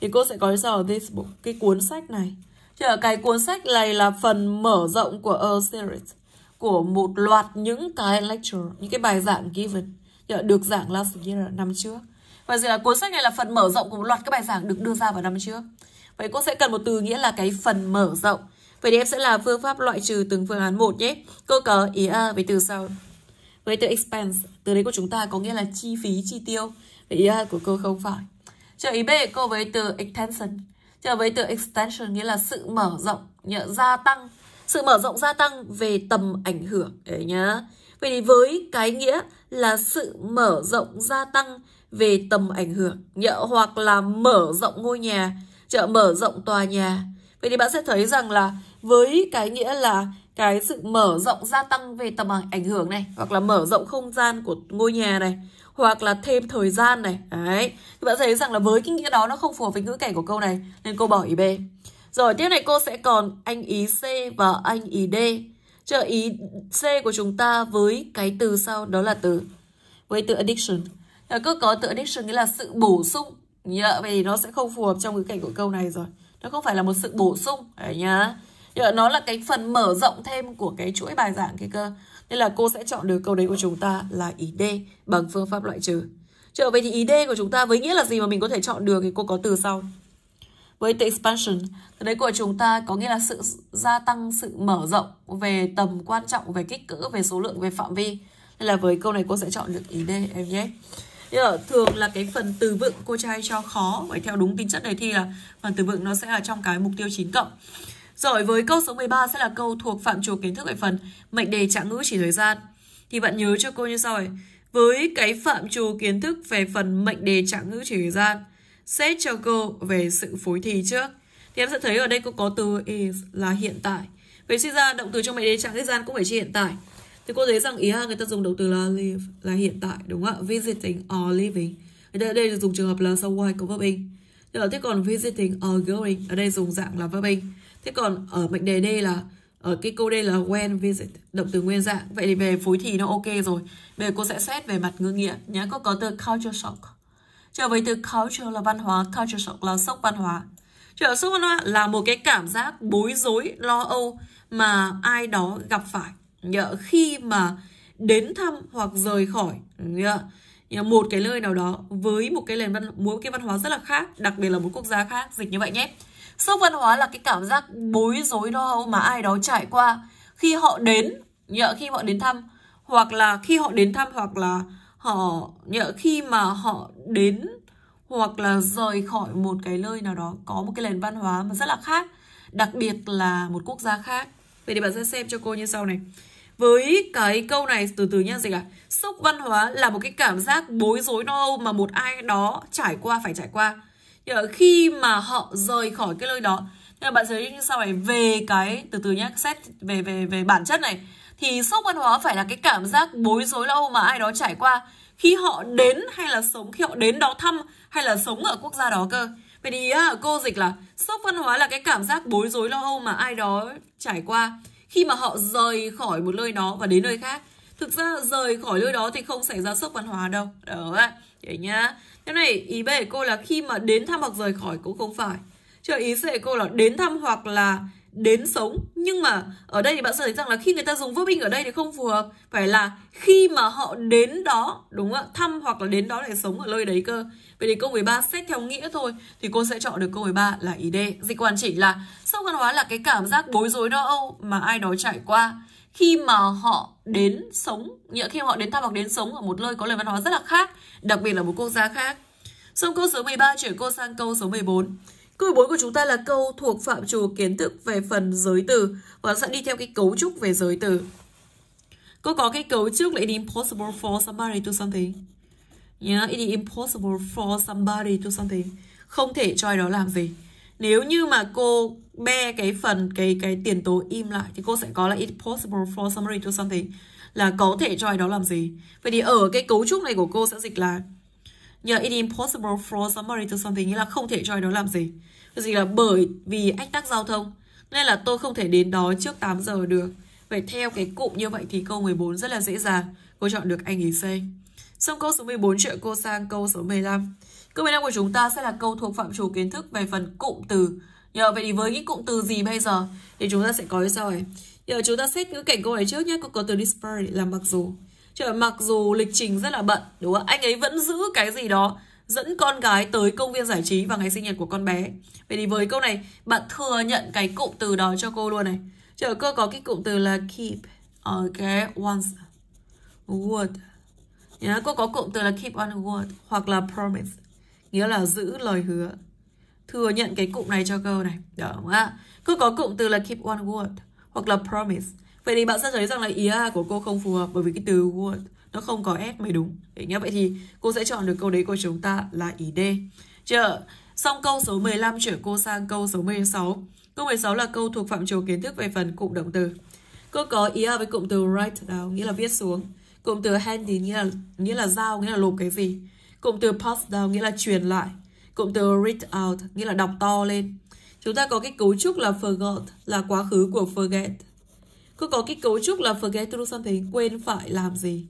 Thì cô sẽ có sao ở this book, cái cuốn sách này. Thì cái cuốn sách này là phần mở rộng của a series của một loạt những cái lecture, những cái bài giảng given được giảng last year năm trước và gì là cuốn sách này là phần mở rộng của một loạt các bài giảng được đưa ra vào năm trước vậy cô sẽ cần một từ nghĩa là cái phần mở rộng vậy thì em sẽ là phương pháp loại trừ từng phương án một nhé cô có ý a với từ sau với từ expense từ đấy của chúng ta có nghĩa là chi phí chi tiêu vậy ý a của cô không phải chờ ý b cô với từ extension chờ với từ extension nghĩa là sự mở rộng nghĩa gia tăng sự mở rộng gia tăng về tầm ảnh hưởng đấy nhá vậy thì với cái nghĩa là sự mở rộng gia tăng về tầm ảnh hưởng nhỡ hoặc là mở rộng ngôi nhà chợ mở rộng tòa nhà vậy thì bạn sẽ thấy rằng là với cái nghĩa là cái sự mở rộng gia tăng về tầm ảnh hưởng này hoặc là mở rộng không gian của ngôi nhà này hoặc là thêm thời gian này đấy thì bạn thấy rằng là với cái nghĩa đó nó không phù hợp với ngữ cảnh của câu này nên cô bỏ ý b rồi tiếp này cô sẽ còn anh ý c và anh ý d trợ ý c của chúng ta với cái từ sau đó là từ với từ addiction Ờ, cơ có tựa addition nghĩa là sự bổ sung nhá vậy thì nó sẽ không phù hợp trong cái cảnh của câu này rồi nó không phải là một sự bổ sung đấy nhá Giờ nó là cái phần mở rộng thêm của cái chuỗi bài giảng cái cơ nên là cô sẽ chọn được câu đấy của chúng ta là ý D bằng phương pháp loại trừ trở về thì ý D của chúng ta với nghĩa là gì mà mình có thể chọn được thì cô có từ sau với từ expansion từ đấy của chúng ta có nghĩa là sự gia tăng sự mở rộng về tầm quan trọng về kích cỡ về số lượng về phạm vi nên là với câu này cô sẽ chọn được ý D em nhé Thế ở thường là cái phần từ vựng cô trai cho khó Vậy theo đúng tính chất đề thi là phần từ vựng nó sẽ là trong cái mục tiêu 9 cộng Rồi với câu số 13 sẽ là câu thuộc phạm trù kiến thức về phần mệnh đề trạng ngữ chỉ thời gian Thì bạn nhớ cho cô như sau này Với cái phạm trù kiến thức về phần mệnh đề trạng ngữ chỉ thời gian Xét cho cô về sự phối thì trước Thì em sẽ thấy ở đây cô có từ is là hiện tại Vậy suy ra động từ trong mệnh đề trạng thời gian cũng phải chỉ hiện tại thì cô thấy rằng ý là người ta dùng động từ là live là hiện tại đúng không ạ visiting or living ở đây, đây dùng trường hợp là sau why có verb in tức là thế còn visiting or going ở đây dùng dạng là verb in thế còn ở mệnh đề đây là ở cái câu đây là when visit động từ nguyên dạng vậy thì về phối thì nó ok rồi bây giờ cô sẽ xét về mặt ngữ nghĩa nhé cô có từ culture shock trở về từ culture là văn hóa culture shock là sốc văn hóa trở sốc văn hóa là một cái cảm giác bối rối lo âu mà ai đó gặp phải khi mà đến thăm hoặc rời khỏi một cái nơi nào đó với một cái nền văn một cái văn hóa rất là khác đặc biệt là một quốc gia khác dịch như vậy nhé sốc văn hóa là cái cảm giác bối rối đó mà ai đó trải qua khi họ đến nhờ khi họ đến thăm hoặc là khi họ đến thăm hoặc là họ nhờ khi mà họ đến hoặc là rời khỏi một cái nơi nào đó có một cái nền văn hóa mà rất là khác đặc biệt là một quốc gia khác Vậy thì bạn sẽ xem cho cô như sau này. Với cái câu này từ từ nhá gì cả À. Sốc văn hóa là một cái cảm giác bối rối no mà một ai đó trải qua phải trải qua. Khi mà họ rời khỏi cái nơi đó nên là bạn sẽ như sau này về cái từ từ nhá xét về về về bản chất này thì sốc văn hóa phải là cái cảm giác bối rối lâu mà ai đó trải qua khi họ đến hay là sống khi họ đến đó thăm hay là sống ở quốc gia đó cơ Vậy thì á, cô dịch là sốc văn hóa là cái cảm giác bối rối lo âu mà ai đó trải qua khi mà họ rời khỏi một nơi đó và đến nơi khác. Thực ra rời khỏi nơi đó thì không xảy ra sốc văn hóa đâu. Đó ạ. Vậy nhá. Thế này, ý B cô là khi mà đến thăm hoặc rời khỏi cũng không phải. Chứ ý C cô là đến thăm hoặc là đến sống nhưng mà ở đây thì bạn sẽ thấy rằng là khi người ta dùng verb in ở đây thì không phù hợp phải là khi mà họ đến đó đúng không ạ thăm hoặc là đến đó để sống ở nơi đấy cơ vậy thì câu 13 xét theo nghĩa thôi thì cô sẽ chọn được câu 13 là ý D dịch hoàn chỉnh là sâu văn hóa là cái cảm giác bối rối lo âu mà ai đó trải qua khi mà họ đến sống nghĩa khi họ đến thăm hoặc đến sống ở một nơi có nền văn hóa rất là khác đặc biệt là một quốc gia khác xong câu số 13 chuyển cô sang câu số 14 Câu 4 của chúng ta là câu thuộc phạm trù kiến thức về phần giới từ và sẽ đi theo cái cấu trúc về giới từ. Cô có cái cấu trúc là it impossible for somebody to something. Yeah, it is impossible for somebody to something. Không thể cho ai đó làm gì. Nếu như mà cô be cái phần cái cái tiền tố im lại thì cô sẽ có là it possible for somebody to something là có thể cho ai đó làm gì. Vậy thì ở cái cấu trúc này của cô sẽ dịch là nhờ là it impossible for somebody to something nghĩa là không thể cho ai đó làm gì cái gì là bởi vì ách tắc giao thông nên là tôi không thể đến đó trước 8 giờ được vậy theo cái cụm như vậy thì câu 14 rất là dễ dàng cô chọn được anh ý C xong câu số 14 chuyện cô sang câu số 15 câu 15 của chúng ta sẽ là câu thuộc phạm chủ kiến thức về phần cụm từ Nhờ vậy thì với những cụm từ gì bây giờ thì chúng ta sẽ có như sau này. Giờ chúng ta xét ngữ cảnh câu này trước nhé, có có từ disparity là mặc dù. Trời, mặc dù lịch trình rất là bận, đúng không? Anh ấy vẫn giữ cái gì đó dẫn con gái tới công viên giải trí vào ngày sinh nhật của con bé. Vậy thì với câu này, bạn thừa nhận cái cụm từ đó cho cô luôn này. Chờ cô có cái cụm từ là keep ở ờ, cái once word. Yeah, cô có cụm từ là keep on word hoặc là promise, nghĩa là giữ lời hứa. Thừa nhận cái cụm này cho câu này, được không ạ? Cô có cụm từ là keep one word hoặc là promise vậy thì bạn sẽ thấy rằng là ý a của cô không phù hợp bởi vì cái từ would nó không có s mới đúng đấy nhá vậy thì cô sẽ chọn được câu đấy của chúng ta là ý d chưa xong câu số 15 chuyển cô sang câu số 16 câu 16 là câu thuộc phạm trù kiến thức về phần cụm động từ cô có ý a với cụm từ write down nghĩa là viết xuống cụm từ handy nghĩa là nghĩa là giao nghĩa là lục cái gì cụm từ pass down nghĩa là truyền lại cụm từ read out nghĩa là đọc to lên chúng ta có cái cấu trúc là forgot là quá khứ của forget Cô có cái cấu trúc là forget to do something, quên phải làm gì.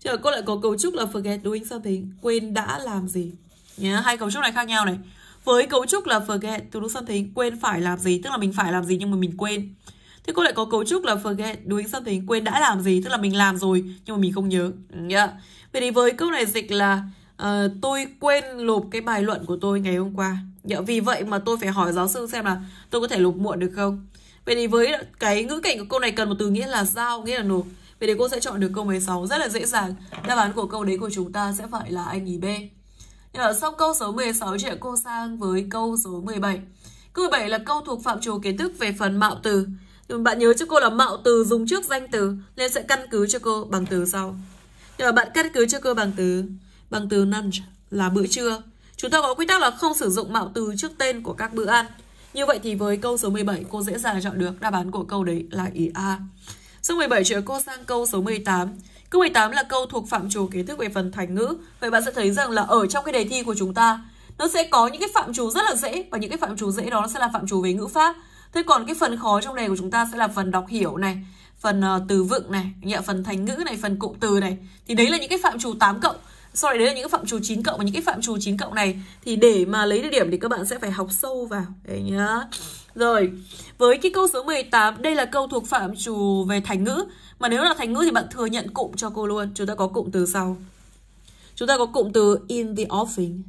Chứ cô lại có cấu trúc là forget doing something, quên đã làm gì. Nhá, yeah, hai cấu trúc này khác nhau này. Với cấu trúc là forget to do something, quên phải làm gì, tức là mình phải làm gì nhưng mà mình quên. Thế cô lại có cấu trúc là forget doing something, quên đã làm gì, tức là mình làm rồi nhưng mà mình không nhớ. Yeah. Vậy thì với câu này dịch là uh, tôi quên lộp cái bài luận của tôi ngày hôm qua. Yeah, dạ, vì vậy mà tôi phải hỏi giáo sư xem là tôi có thể lộp muộn được không? Vậy thì với cái ngữ cảnh của câu này cần một từ nghĩa là giao, nghĩa là nộp. Vậy thì cô sẽ chọn được câu 16 rất là dễ dàng. Đáp án của câu đấy của chúng ta sẽ phải là anh ý B. Nhưng ở sau câu số 16 chị cô sang với câu số 17. Câu 17 là câu thuộc phạm trù kiến thức về phần mạo từ. Nhưng bạn nhớ cho cô là mạo từ dùng trước danh từ nên sẽ căn cứ cho cô bằng từ sau. Nhưng mà bạn căn cứ cho cô bằng từ bằng từ lunch là bữa trưa. Chúng ta có quy tắc là không sử dụng mạo từ trước tên của các bữa ăn. Như vậy thì với câu số 17 cô dễ dàng chọn được đáp án của câu đấy là ý A. Số 17 chuyển cô sang câu số 18. Câu 18 là câu thuộc phạm trù kiến thức về phần thành ngữ. Vậy bạn sẽ thấy rằng là ở trong cái đề thi của chúng ta nó sẽ có những cái phạm trù rất là dễ và những cái phạm trù dễ đó nó sẽ là phạm trù về ngữ pháp. Thế còn cái phần khó trong đề của chúng ta sẽ là phần đọc hiểu này, phần uh, từ vựng này, nhận phần thành ngữ này, phần cụm từ này. Thì đấy là những cái phạm trù 8 cộng sau đấy, đấy là những cái phạm trù 9 cộng và những cái phạm trù 9 cộng này thì để mà lấy được điểm thì các bạn sẽ phải học sâu vào đấy nhá rồi với cái câu số 18 đây là câu thuộc phạm trù về thành ngữ mà nếu là thành ngữ thì bạn thừa nhận cụm cho cô luôn chúng ta có cụm từ sau chúng ta có cụm từ in the offing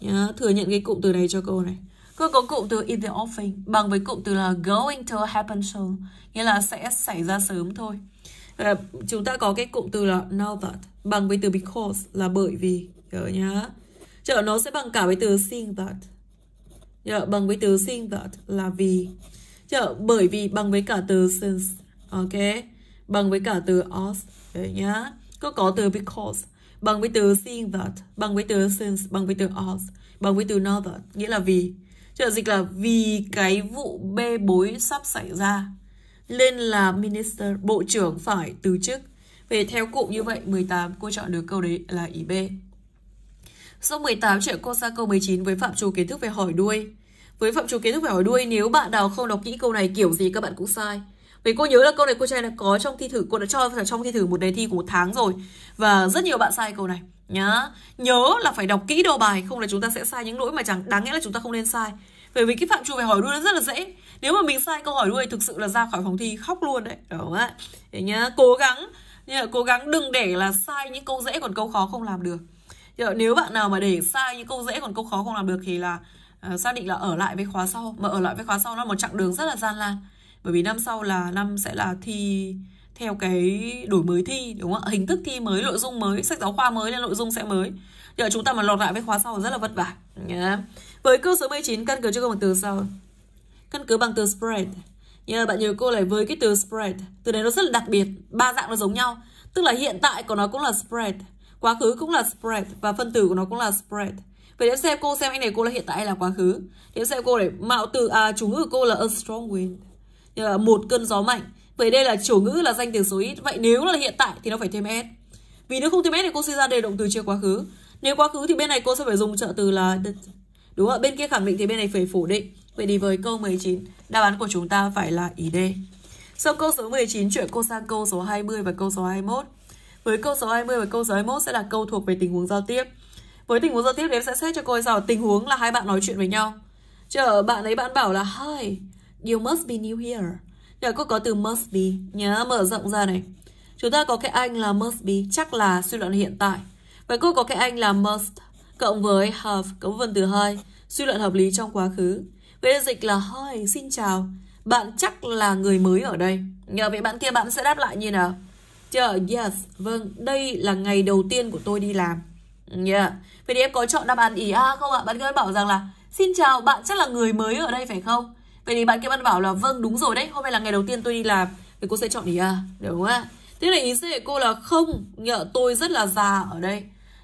nhá thừa nhận cái cụm từ này cho cô này cô có cụm từ in the offing bằng với cụm từ là going to happen soon nghĩa là sẽ xảy ra sớm thôi Ờ, chúng ta có cái cụm từ là now that bằng với từ because là bởi vì nhớ nhá chợ nó sẽ bằng cả với từ seeing that nhớ, bằng với từ seeing that là vì chợ bởi vì bằng với cả từ since ok bằng với cả từ us đấy nhá có có từ because bằng với từ seeing that bằng với từ since bằng với từ us bằng với từ now that nghĩa là vì chợ dịch là vì cái vụ bê bối sắp xảy ra lên là minister, bộ trưởng phải từ chức. Về theo cụ như vậy, 18 cô chọn được câu đấy là ý B. Số 18 chuyển cô sang câu 19 với phạm trù kiến thức về hỏi đuôi. Với phạm trù kiến thức về hỏi đuôi, nếu bạn nào không đọc kỹ câu này kiểu gì các bạn cũng sai. Vì cô nhớ là câu này cô trai là có trong thi thử, cô đã cho vào trong thi thử một đề thi của một tháng rồi. Và rất nhiều bạn sai câu này. Nhá. Nhớ là phải đọc kỹ đồ bài, không là chúng ta sẽ sai những lỗi mà chẳng đáng nghĩa là chúng ta không nên sai. Bởi vì cái phạm trù về hỏi đuôi nó rất là dễ nếu mà mình sai câu hỏi đuôi thực sự là ra khỏi phòng thi khóc luôn đấy đúng không ạ thế cố gắng nhớ cố gắng đừng để là sai những câu dễ còn câu khó không làm được nhá, nếu bạn nào mà để sai những câu dễ còn câu khó không làm được thì là uh, xác định là ở lại với khóa sau mà ở lại với khóa sau nó là một chặng đường rất là gian nan bởi vì năm sau là năm sẽ là thi theo cái đổi mới thi đúng không ạ hình thức thi mới nội dung mới sách giáo khoa mới nên nội dung sẽ mới giờ chúng ta mà lọt lại với khóa sau rất là vất vả nhá với cơ số 19 căn cứ cho câu bằng từ sau căn cứ bằng từ spread yeah, bạn nhớ cô lại với cái từ spread từ đấy nó rất là đặc biệt ba dạng nó giống nhau tức là hiện tại của nó cũng là spread quá khứ cũng là spread và phân tử của nó cũng là spread vậy em xem cô xem anh này cô là hiện tại hay là quá khứ thì xem cô để mạo từ à, chủ ngữ của cô là a strong wind yeah, một cơn gió mạnh vậy đây là chủ ngữ là danh từ số ít vậy nếu là hiện tại thì nó phải thêm s vì nếu không thêm s thì cô sẽ ra đề động từ chưa quá khứ nếu quá khứ thì bên này cô sẽ phải dùng trợ từ là đúng không bên kia khẳng định thì bên này phải phủ định Vậy thì với câu 19, đáp án của chúng ta phải là ý D. Sau câu số 19 chuyển cô sang câu số 20 và câu số 21. Với câu số 20 và câu số 21 sẽ là câu thuộc về tình huống giao tiếp. Với tình huống giao tiếp thì em sẽ xét cho cô ấy rằng tình huống là hai bạn nói chuyện với nhau. Chờ bạn ấy bạn bảo là Hi, you must be new here. Nhờ cô có từ must be nhớ mở rộng ra này. Chúng ta có cái anh là must be, chắc là suy luận hiện tại. Vậy cô có cái anh là must cộng với have, cộng với vần từ hai, suy luận hợp lý trong quá khứ. Người dịch là hi, xin chào. Bạn chắc là người mới ở đây. Nhờ vậy bạn kia bạn sẽ đáp lại như nào? Chờ, dạ, yes, vâng, đây là ngày đầu tiên của tôi đi làm. Yeah. Dạ. Vậy thì em có chọn đáp án ý A không ạ? Bạn kia bảo rằng là Xin chào, bạn chắc là người mới ở đây phải không? Vậy thì bạn kia bạn bảo là vâng đúng rồi đấy, hôm nay là ngày đầu tiên tôi đi làm. Thì cô sẽ chọn ý A, đúng không ạ? Thế này ý C của cô là không, nhờ tôi rất là già ở đây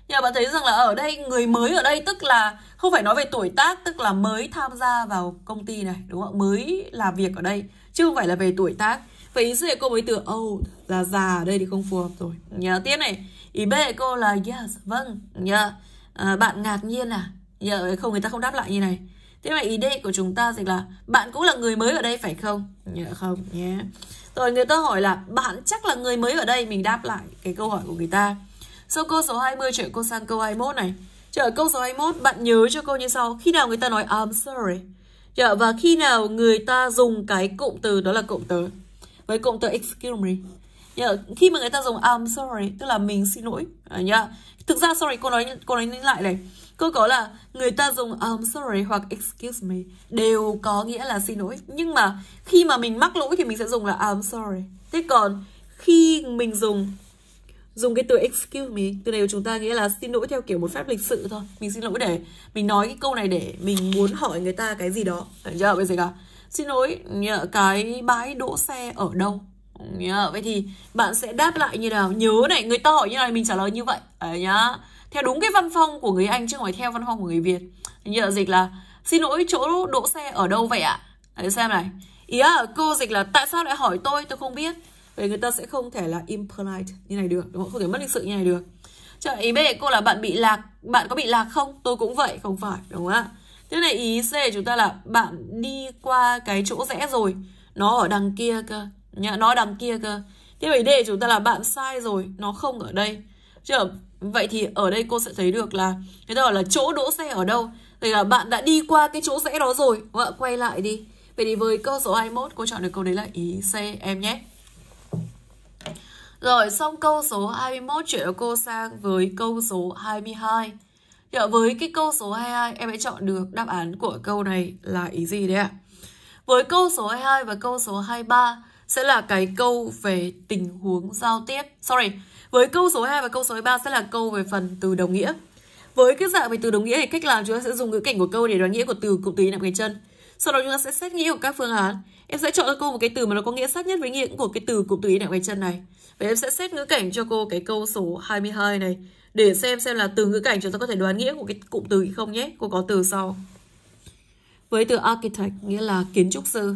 nhưng mà bạn thấy rằng là ở đây người mới ở đây tức là không phải nói về tuổi tác tức là mới tham gia vào công ty này đúng không mới làm việc ở đây chứ không phải là về tuổi tác vậy ý C cô mới từ oh là già ở đây thì không phù hợp rồi nhớ tiếp này ý B cô là yes vâng nhớ à, bạn ngạc nhiên à nhớ không người ta không đáp lại như này thế mà ý D của chúng ta dịch là bạn cũng là người mới ở đây phải không nhớ không nhé yeah. rồi người ta hỏi là bạn chắc là người mới ở đây mình đáp lại cái câu hỏi của người ta sau câu số 20 chuyển cô sang câu 21 này. Chờ câu số 21, bạn nhớ cho cô như sau. Khi nào người ta nói I'm sorry? Chờ, dạ, và khi nào người ta dùng cái cụm từ đó là cụm từ với cụm từ excuse me. Nhờ, dạ, khi mà người ta dùng I'm sorry tức là mình xin lỗi à, ờ, nhá. Dạ. Thực ra sorry cô nói cô nói lại này. Cô có là người ta dùng I'm sorry hoặc excuse me đều có nghĩa là xin lỗi. Nhưng mà khi mà mình mắc lỗi thì mình sẽ dùng là I'm sorry. Thế còn khi mình dùng dùng cái từ excuse me từ này của chúng ta nghĩa là xin lỗi theo kiểu một phép lịch sự thôi mình xin lỗi để mình nói cái câu này để mình muốn hỏi người ta cái gì đó được chưa bây giờ cả xin lỗi nhờ cái bãi đỗ xe ở đâu nhá vậy thì bạn sẽ đáp lại như nào nhớ này người ta hỏi như này mình trả lời như vậy đấy nhá theo đúng cái văn phong của người anh chứ không phải theo văn phong của người việt nhờ dịch là xin lỗi chỗ đỗ xe ở đâu vậy ạ à? để xem này ý yeah, cô dịch là tại sao lại hỏi tôi tôi không biết Vậy người ta sẽ không thể là impolite như này được, đúng không? Không thể mất lịch sự như này được. Chờ ý B cô là bạn bị lạc, bạn có bị lạc không? Tôi cũng vậy, không phải, đúng không ạ? Thế này ý C chúng ta là bạn đi qua cái chỗ rẽ rồi, nó ở đằng kia cơ, nhá, nó ở đằng kia cơ. Thế vậy D chúng ta là bạn sai rồi, nó không ở đây. Chưa? Vậy thì ở đây cô sẽ thấy được là người ta bảo là chỗ đỗ xe ở đâu? Thì là bạn đã đi qua cái chỗ rẽ đó rồi, vợ vâng quay lại đi. Vậy thì với câu số 21 cô chọn được câu đấy là ý C em nhé. Rồi xong câu số 21 chuyển cô sang với câu số 22. Dạ, với cái câu số 22 em hãy chọn được đáp án của câu này là ý gì đấy ạ? Với câu số 22 và câu số 23 sẽ là cái câu về tình huống giao tiếp. Sorry, với câu số 2 và câu số 23 sẽ là câu về phần từ đồng nghĩa. Với cái dạng về từ đồng nghĩa thì cách làm chúng ta sẽ dùng ngữ cảnh của câu để đoán nghĩa của từ cụm từ nằm cái chân. Sau đó chúng ta sẽ xét nghĩa của các phương án. Em sẽ chọn cho cô một cái từ mà nó có nghĩa sát nhất với nghĩa của cái từ cụm từ nằm cái chân này. Vậy em sẽ xét ngữ cảnh cho cô cái câu số 22 này để xem xem là từ ngữ cảnh chúng ta có thể đoán nghĩa của cái cụm từ không nhé. Cô có từ sau. Với từ architect nghĩa là kiến trúc sư.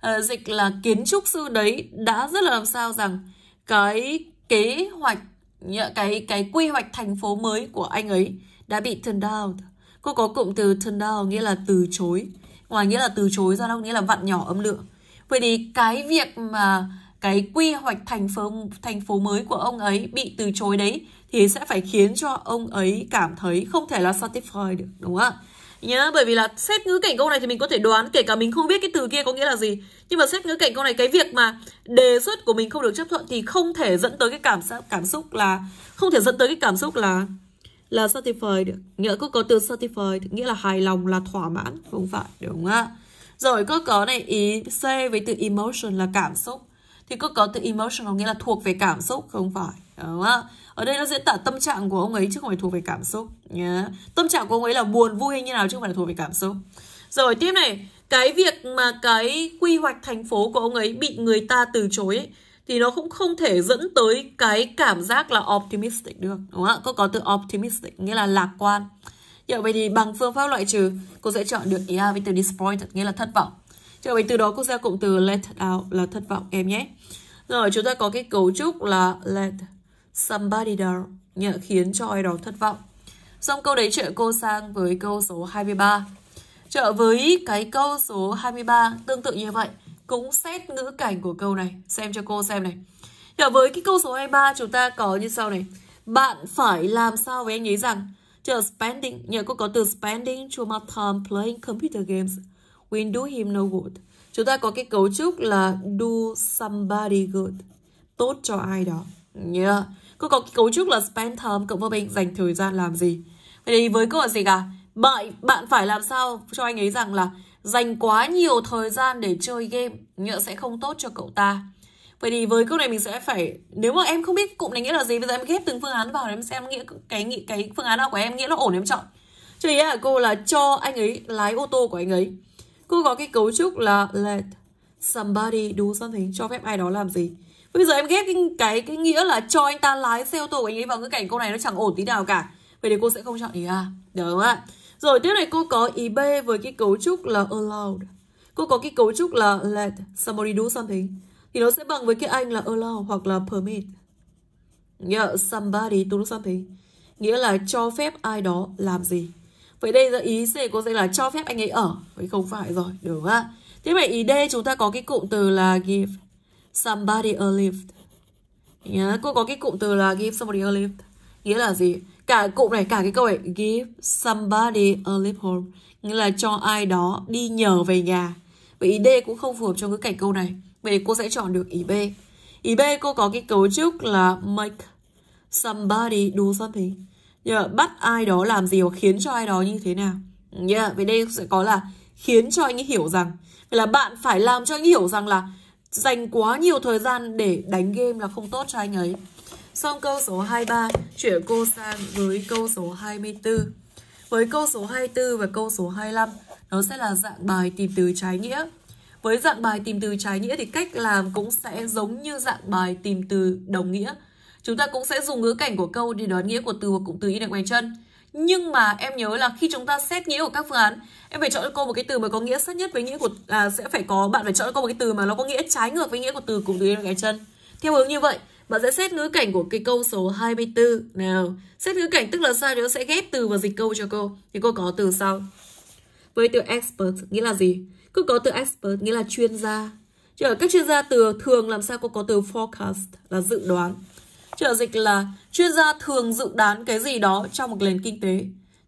À, dịch là kiến trúc sư đấy đã rất là làm sao rằng cái kế hoạch cái cái quy hoạch thành phố mới của anh ấy đã bị turn down. Cô có cụm từ turn down nghĩa là từ chối. Ngoài nghĩa là từ chối ra đâu nghĩa là vặn nhỏ âm lượng. Vậy thì cái việc mà cái quy hoạch thành phố thành phố mới của ông ấy bị từ chối đấy thì sẽ phải khiến cho ông ấy cảm thấy không thể là satisfied được đúng không ạ? nhá bởi vì là xét ngữ cảnh câu này thì mình có thể đoán kể cả mình không biết cái từ kia có nghĩa là gì nhưng mà xét ngữ cảnh câu này cái việc mà đề xuất của mình không được chấp thuận thì không thể dẫn tới cái cảm cảm xúc là không thể dẫn tới cái cảm xúc là là satisfied được nghĩa có có từ satisfied nghĩa là hài lòng là thỏa mãn không phải đúng không ạ rồi có có này ý c với từ emotion là cảm xúc thì cứ có từ emotional nghĩa là thuộc về cảm xúc không phải đúng không ở đây nó diễn tả tâm trạng của ông ấy chứ không phải thuộc về cảm xúc yeah. tâm trạng của ông ấy là buồn vui hay như nào chứ không phải là thuộc về cảm xúc rồi tiếp này cái việc mà cái quy hoạch thành phố của ông ấy bị người ta từ chối ấy, thì nó cũng không thể dẫn tới cái cảm giác là optimistic được đúng không ạ có có từ optimistic nghĩa là lạc quan vậy thì bằng phương pháp loại trừ cô sẽ chọn được ý với từ disappointed nghĩa là thất vọng cho mình từ đó cô gia cụm từ let out là thất vọng em nhé. Rồi chúng ta có cái cấu trúc là let somebody down nhờ, khiến cho ai đó thất vọng. Xong câu đấy trợ cô sang với câu số 23. Trợ với cái câu số 23 tương tự như vậy, cũng xét ngữ cảnh của câu này, xem cho cô xem này. Trở với cái câu số 23 chúng ta có như sau này. Bạn phải làm sao với anh ấy rằng chờ spending, nhờ cô có từ spending too much time playing computer games We do him no good. Chúng ta có cái cấu trúc là do somebody good. Tốt cho ai đó. Yeah. Cô có cái cấu trúc là spend time cộng với mình dành thời gian làm gì. Vậy thì với câu là gì cả? Bạn, bạn phải làm sao cho anh ấy rằng là dành quá nhiều thời gian để chơi game nhựa sẽ không tốt cho cậu ta. Vậy thì với câu này mình sẽ phải nếu mà em không biết cụm này nghĩa là gì bây giờ em ghép từng phương án vào để em xem nghĩa cái nghĩa cái phương án nào của em nghĩa nó ổn em chọn. Cho ý là cô là cho anh ấy lái ô tô của anh ấy cô có cái cấu trúc là let somebody do something cho phép ai đó làm gì. bây giờ em ghét cái, cái cái nghĩa là cho anh ta lái xe ô tô của anh ấy vào cái cảnh câu này nó chẳng ổn tí nào cả. Vậy thì cô sẽ không chọn ý A. Được không ạ? Rồi tiếp này cô có ý B với cái cấu trúc là allowed. Cô có cái cấu trúc là let somebody do something. Thì nó sẽ bằng với cái anh là allow hoặc là permit. Nghĩa yeah, somebody to do something. Nghĩa là cho phép ai đó làm gì. Vậy đây giờ ý C cô sẽ là cho phép anh ấy ở. Vậy không phải rồi, được ha Thế vậy ý D chúng ta có cái cụm từ là give somebody a lift. Nhá, cô có cái cụm từ là give somebody a lift. Nghĩa là gì? Cả cụm này, cả cái câu này give somebody a lift home. Nghĩa là cho ai đó đi nhờ về nhà. Vậy ý D cũng không phù hợp trong cái cảnh câu này. Vậy cô sẽ chọn được ý B. Ý B cô có cái cấu trúc là make somebody do something yeah, bắt ai đó làm gì hoặc khiến cho ai đó như thế nào yeah, về đây sẽ có là khiến cho anh ấy hiểu rằng là bạn phải làm cho anh ấy hiểu rằng là dành quá nhiều thời gian để đánh game là không tốt cho anh ấy xong câu số 23 chuyển cô sang với câu số 24 với câu số 24 và câu số 25 nó sẽ là dạng bài tìm từ trái nghĩa với dạng bài tìm từ trái nghĩa thì cách làm cũng sẽ giống như dạng bài tìm từ đồng nghĩa Chúng ta cũng sẽ dùng ngữ cảnh của câu để đoán nghĩa của từ hoặc cụm từ in ở ngoài chân. Nhưng mà em nhớ là khi chúng ta xét nghĩa của các phương án, em phải chọn cho cô một cái từ mà có nghĩa sát nhất với nghĩa của à, sẽ phải có bạn phải chọn cho cô một cái từ mà nó có nghĩa trái ngược với nghĩa của từ cụm từ in ở ngoài chân. Theo hướng như vậy, bạn sẽ xét ngữ cảnh của cái câu số 24. Nào, xét ngữ cảnh tức là sao? Chúng sẽ ghép từ và dịch câu cho cô. Thì cô có từ sau. Với từ expert nghĩa là gì? Cô có từ expert nghĩa là chuyên gia. Chứ ở các chuyên gia từ thường làm sao cô có từ forecast là dự đoán. Trợ dịch là chuyên gia thường dự đoán cái gì đó trong một nền kinh tế.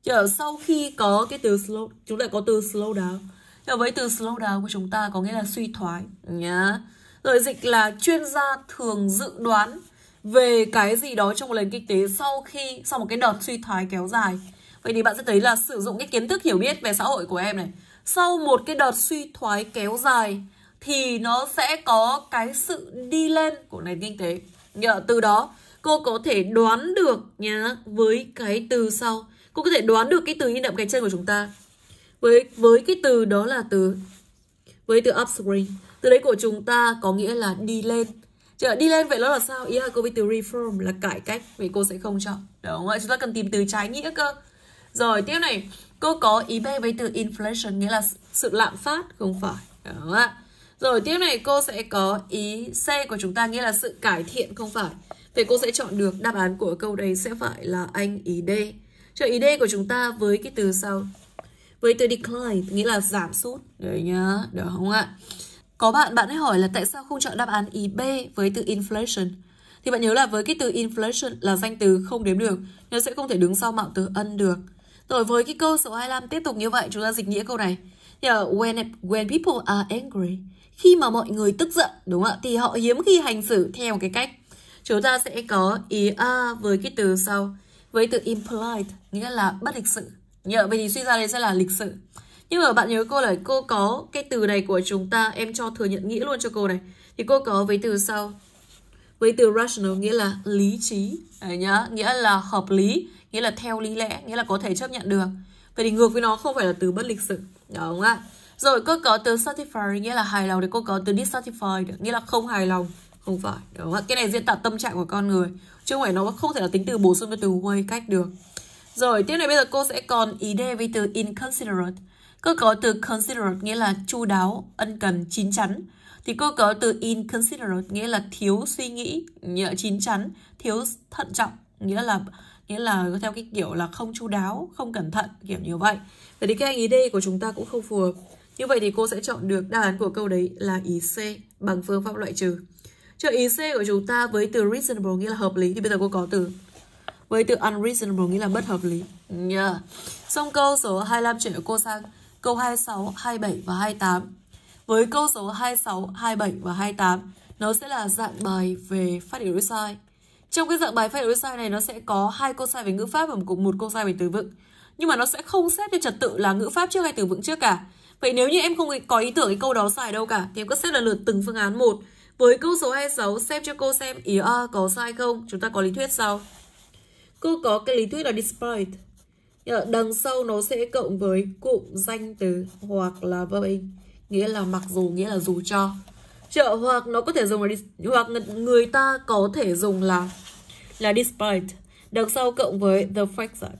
Chờ sau khi có cái từ slow, chúng lại có từ slow down. Chờ với từ slow down của chúng ta có nghĩa là suy thoái nhá. Rồi dịch là chuyên gia thường dự đoán về cái gì đó trong một nền kinh tế sau khi sau một cái đợt suy thoái kéo dài. Vậy thì bạn sẽ thấy là sử dụng cái kiến thức hiểu biết về xã hội của em này. Sau một cái đợt suy thoái kéo dài thì nó sẽ có cái sự đi lên của nền kinh tế. Nhờ từ đó cô có thể đoán được nhá với cái từ sau. Cô có thể đoán được cái từ in đậm cánh chân của chúng ta. Với với cái từ đó là từ với từ upswing. Từ đấy của chúng ta có nghĩa là đi lên. Chờ đi lên vậy nó là sao? Ý là cô bị từ reform là cải cách Vậy cô sẽ không chọn Đúng không ạ? Chúng ta cần tìm từ trái nghĩa cơ Rồi tiếp này Cô có ý B với từ inflation Nghĩa là sự lạm phát Không phải Đúng không ạ? Rồi tiếp này cô sẽ có ý C của chúng ta nghĩa là sự cải thiện không phải. Vậy cô sẽ chọn được đáp án của câu đây sẽ phải là anh ý D. Cho ý D của chúng ta với cái từ sau. Với từ decline nghĩa là giảm sút. Đấy nhá, được không ạ? Có bạn bạn ấy hỏi là tại sao không chọn đáp án ý B với từ inflation? Thì bạn nhớ là với cái từ inflation là danh từ không đếm được, nó sẽ không thể đứng sau mạo từ ân được. Rồi với cái câu số 25 tiếp tục như vậy, chúng ta dịch nghĩa câu này. Yeah, when, when people are angry, khi mà mọi người tức giận đúng không ạ thì họ hiếm khi hành xử theo cái cách chúng ta sẽ có ý a với cái từ sau với từ impolite nghĩa là bất lịch sự nhờ vậy thì suy ra đây sẽ là lịch sự nhưng mà bạn nhớ cô là cô có cái từ này của chúng ta em cho thừa nhận nghĩa luôn cho cô này thì cô có với từ sau với từ rational nghĩa là lý trí Đấy nhá nghĩa là hợp lý nghĩa là theo lý lẽ nghĩa là có thể chấp nhận được vậy thì ngược với nó không phải là từ bất lịch sự đúng không ạ rồi cô có từ satisfied nghĩa là hài lòng thì cô có từ dissatisfied nghĩa là không hài lòng. Không phải, đúng không? Cái này diễn tả tâm trạng của con người. Chứ không phải nó không thể là tính từ bổ sung cho từ way cách được. Rồi tiếp này bây giờ cô sẽ còn ý đề với từ inconsiderate. Cô có từ considerate nghĩa là chu đáo, ân cần, chín chắn. Thì cô có từ inconsiderate nghĩa là thiếu suy nghĩ, nghĩa chín chắn, thiếu thận trọng, nghĩa là nghĩa là theo cái kiểu là không chu đáo, không cẩn thận kiểu như vậy. Vậy thì cái anh ý đề của chúng ta cũng không phù hợp. Như vậy thì cô sẽ chọn được đáp án của câu đấy là ý C bằng phương pháp loại trừ. Cho ý C của chúng ta với từ reasonable nghĩa là hợp lý thì bây giờ cô có từ với từ unreasonable nghĩa là bất hợp lý. Yeah. Xong câu số 25 chuyển cô sang câu 26, 27 và 28. Với câu số 26, 27 và 28 nó sẽ là dạng bài về phát triển đối sai. Trong cái dạng bài phát triển đối sai này nó sẽ có hai câu sai về ngữ pháp và một câu sai về từ vựng. Nhưng mà nó sẽ không xét theo trật tự là ngữ pháp trước hay từ vựng trước cả Vậy nếu như em không có ý tưởng cái câu đó sai đâu cả thì em cứ xếp lần lượt từng phương án một. Với câu số 26 xếp cho cô xem ý A có sai không? Chúng ta có lý thuyết sau. Cô có cái lý thuyết là despite. Đằng sau nó sẽ cộng với cụm danh từ hoặc là verb in. Nghĩa là mặc dù, nghĩa là dù cho. Chợ hoặc nó có thể dùng là hoặc người ta có thể dùng là là despite. Đằng sau cộng với the fact that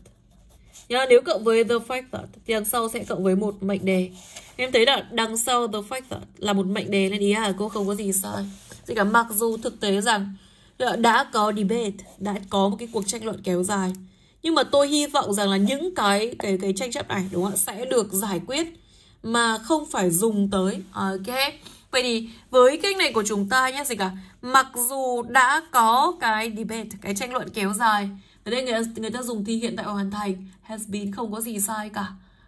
nhá nếu cộng với the factor thì đằng sau sẽ cộng với một mệnh đề em thấy là đằng sau the factor là một mệnh đề nên ý là cô không có gì sai thì cả mặc dù thực tế rằng ờ, đã có debate đã có một cái cuộc tranh luận kéo dài nhưng mà tôi hy vọng rằng là những cái cái cái tranh chấp này đúng không ạ sẽ được giải quyết mà không phải dùng tới ok vậy thì với kênh này của chúng ta nhé gì cả mặc dù đã có cái debate cái tranh luận kéo dài ở đây người, người ta dùng thì hiện tại hoàn thành has been không có gì sai cả.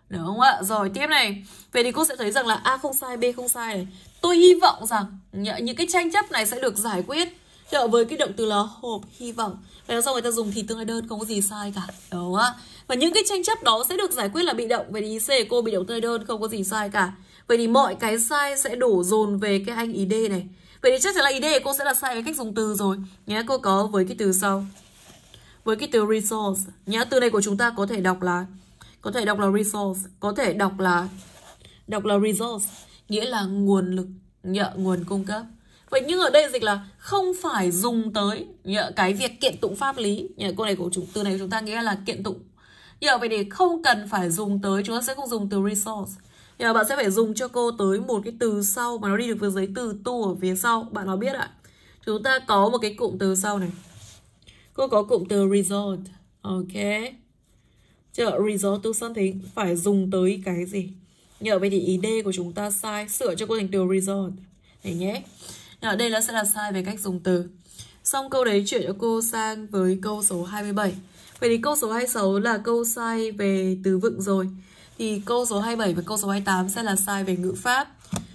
Đúng không ạ? Rồi tiếp này. Vậy thì cô sẽ thấy rằng là A không sai, B không sai này. Tôi hy vọng rằng những cái tranh chấp này sẽ được giải quyết trợ với cái động từ là hộp hy vọng vậy sau người ta dùng thì tương lai đơn không có gì sai cả đúng không và những cái tranh chấp đó sẽ được giải quyết là bị động vậy thì c cô bị động tương lai đơn không có gì sai cả vậy thì mọi cái sai sẽ đổ dồn về cái anh ý d này vậy thì chắc chắn là ý d cô sẽ là sai với cách dùng từ rồi nhé cô có với cái từ sau với cái từ resource nhá từ này của chúng ta có thể đọc là có thể đọc là resource có thể đọc là đọc là resource nghĩa là nguồn lực nhợ nguồn cung cấp vậy nhưng ở đây dịch là không phải dùng tới nhợ cái việc kiện tụng pháp lý nhờ câu này của chúng từ này của chúng ta nghĩa là kiện tụng nhờ vậy thì không cần phải dùng tới chúng ta sẽ không dùng từ resource nhờ bạn sẽ phải dùng cho cô tới một cái từ sau mà nó đi được với giấy từ tu ở phía sau bạn nào biết ạ chúng ta có một cái cụm từ sau này cô có cụm từ resort, ok chợ resort tôi to something phải dùng tới cái gì nhờ vậy thì ý D của chúng ta sai sửa cho cô thành từ resort, để nhé nào đây là sẽ là sai về cách dùng từ xong câu đấy chuyển cho cô sang với câu số 27 vậy thì câu số 26 là câu sai về từ vựng rồi thì câu số 27 và câu số 28 sẽ là sai về ngữ pháp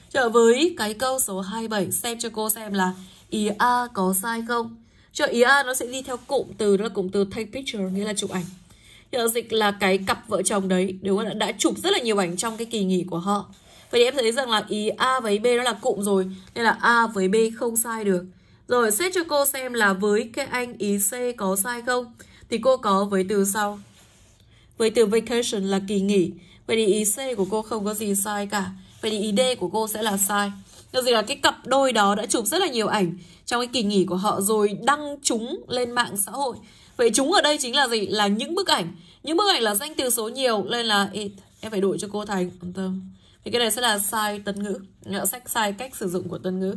trở với cái câu số 27 xem cho cô xem là ý A có sai không Chữ ý A nó sẽ đi theo cụm từ, đó là cụm từ take picture, nghĩa là chụp ảnh. Hiểu dịch là cái cặp vợ chồng đấy đều đã, đã chụp rất là nhiều ảnh trong cái kỳ nghỉ của họ. Vậy thì em thấy rằng là ý A với B nó là cụm rồi, nên là A với B không sai được. Rồi xét cho cô xem là với cái anh ý C có sai không? Thì cô có với từ sau. Với từ vacation là kỳ nghỉ. Vậy thì ý C của cô không có gì sai cả. Vậy thì ý D của cô sẽ là sai. Thực gì là cái cặp đôi đó đã chụp rất là nhiều ảnh trong cái kỳ nghỉ của họ rồi đăng chúng lên mạng xã hội. Vậy chúng ở đây chính là gì? Là những bức ảnh. Những bức ảnh là danh từ số nhiều nên là Ê, em phải đổi cho cô Thành. Thì cái này sẽ là sai tân ngữ, sách sai cách sử dụng của tân ngữ.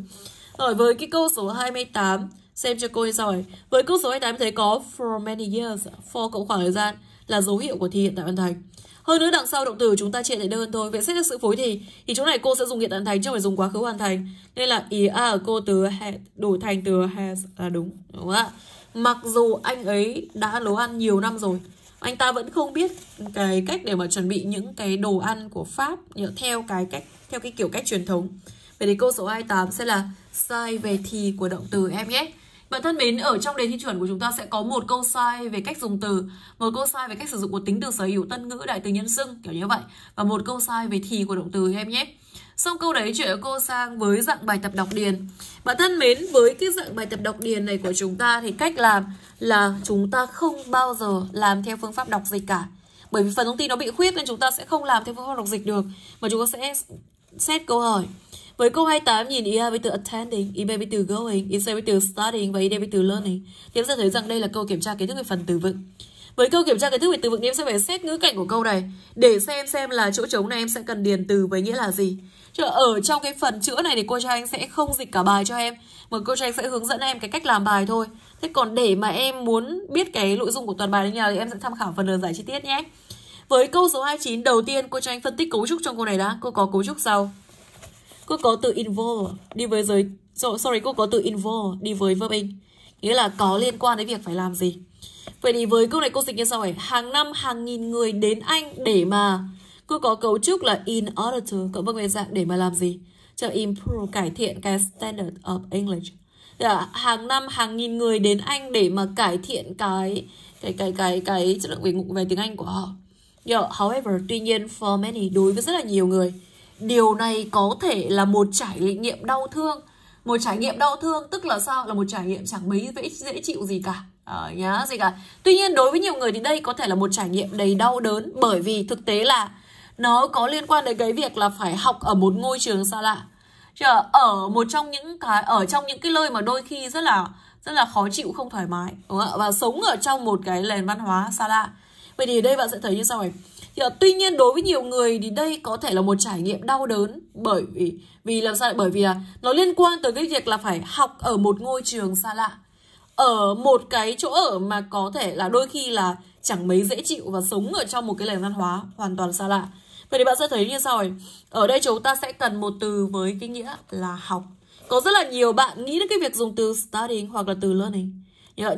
Rồi với cái câu số 28 xem cho cô như rồi. Với câu số 28 thấy có for many years, for cộng khoảng thời gian là dấu hiệu của thi hiện tại hoàn thành. Hơn nữa đằng sau động từ chúng ta chia thành đơn thôi. Vậy xét theo sự phối thì thì chỗ này cô sẽ dùng hiện tại thành chứ không phải dùng quá khứ hoàn thành. Nên là ý a của cô từ has đổi thành từ has là đúng, đúng không ạ? Mặc dù anh ấy đã nấu ăn nhiều năm rồi, anh ta vẫn không biết cái cách để mà chuẩn bị những cái đồ ăn của Pháp theo cái cách theo cái kiểu cách truyền thống. Vậy thì câu số 28 sẽ là sai về thì của động từ em nhé. Bạn thân mến, ở trong đề thi chuẩn của chúng ta sẽ có một câu sai về cách dùng từ, một câu sai về cách sử dụng của tính từ sở hữu tân ngữ đại từ nhân xưng kiểu như vậy và một câu sai về thì của động từ em nhé. Xong câu đấy chuyển cô sang với dạng bài tập đọc điền. Bạn thân mến, với cái dạng bài tập đọc điền này của chúng ta thì cách làm là chúng ta không bao giờ làm theo phương pháp đọc dịch cả. Bởi vì phần thông tin nó bị khuyết nên chúng ta sẽ không làm theo phương pháp đọc dịch được mà chúng ta sẽ xét câu hỏi với câu 28 nhìn IA với từ attending, IB với từ going, IC với từ studying và ID với từ learning. Thì em sẽ thấy rằng đây là câu kiểm tra kiến thức về phần từ vựng. Với câu kiểm tra kiến thức về từ vựng em sẽ phải xét ngữ cảnh của câu này để xem xem là chỗ trống này em sẽ cần điền từ với nghĩa là gì. Chứ ở trong cái phần chữa này thì cô cho anh sẽ không dịch cả bài cho em mà cô cho anh sẽ hướng dẫn em cái cách làm bài thôi. Thế còn để mà em muốn biết cái nội dung của toàn bài như nào thì em sẽ tham khảo phần lời giải chi tiết nhé. Với câu số 29 đầu tiên cô cho anh phân tích cấu trúc trong câu này đã, cô có cấu trúc sau. Cô có từ involve đi với giới sorry, cô có từ involve đi với verb in. Nghĩa là có liên quan đến việc phải làm gì. Vậy thì với câu này cô dịch như sau này, hàng năm hàng nghìn người đến Anh để mà cô có cấu trúc là in order to cộng với nguyên dạng để mà làm gì? Cho improve cải thiện cái standard of English. Là hàng năm hàng nghìn người đến Anh để mà cải thiện cái cái cái cái cái chất lượng về ngữ về tiếng Anh của họ. Yeah, however, tuy nhiên for many đối với rất là nhiều người điều này có thể là một trải nghiệm đau thương một trải nghiệm đau thương tức là sao là một trải nghiệm chẳng mấy dễ, dễ chịu gì cả à, nhá gì cả tuy nhiên đối với nhiều người thì đây có thể là một trải nghiệm đầy đau đớn bởi vì thực tế là nó có liên quan đến cái việc là phải học ở một ngôi trường xa lạ ở một trong những cái ở trong những cái nơi mà đôi khi rất là rất là khó chịu không thoải mái đúng không ạ và sống ở trong một cái nền văn hóa xa lạ vậy thì ở đây bạn sẽ thấy như sau này thì, ờ, tuy nhiên đối với nhiều người thì đây có thể là một trải nghiệm đau đớn bởi vì vì làm sao bởi vì là nó liên quan tới cái việc là phải học ở một ngôi trường xa lạ ở một cái chỗ ở mà có thể là đôi khi là chẳng mấy dễ chịu và sống ở trong một cái nền văn hóa hoàn toàn xa lạ vậy thì bạn sẽ thấy như sau này ở đây chúng ta sẽ cần một từ với cái nghĩa là học có rất là nhiều bạn nghĩ đến cái việc dùng từ studying hoặc là từ learning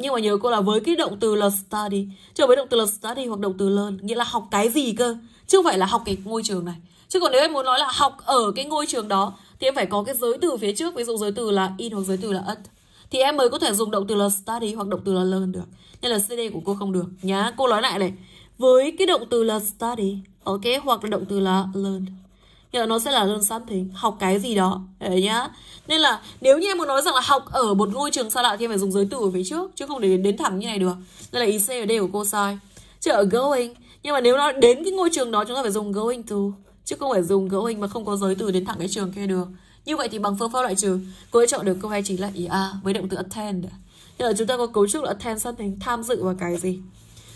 nhưng mà nhớ cô là với cái động từ là study chứ với động từ là study hoặc động từ learn nghĩa là học cái gì cơ chứ không phải là học cái ngôi trường này chứ còn nếu em muốn nói là học ở cái ngôi trường đó thì em phải có cái giới từ phía trước ví dụ giới từ là in hoặc giới từ là at thì em mới có thể dùng động từ là study hoặc động từ là learn được nên là cd của cô không được nhá cô nói lại này với cái động từ là study ok hoặc là động từ là learn nhưng nó sẽ là learn something, học cái gì đó đấy nhá nên là nếu như em muốn nói rằng là học ở một ngôi trường xa lạ thì em phải dùng giới từ ở phía trước chứ không để đến thẳng như này được nên là ý c ở đây của cô sai chứ ở going nhưng mà nếu nó đến cái ngôi trường đó chúng ta phải dùng going to chứ không phải dùng going mà không có giới từ đến thẳng cái trường kia được như vậy thì bằng phương pháp loại trừ cô ấy chọn được câu hai chính là ý a với động từ attend nên là chúng ta có cấu trúc là attend something, tham dự vào cái gì.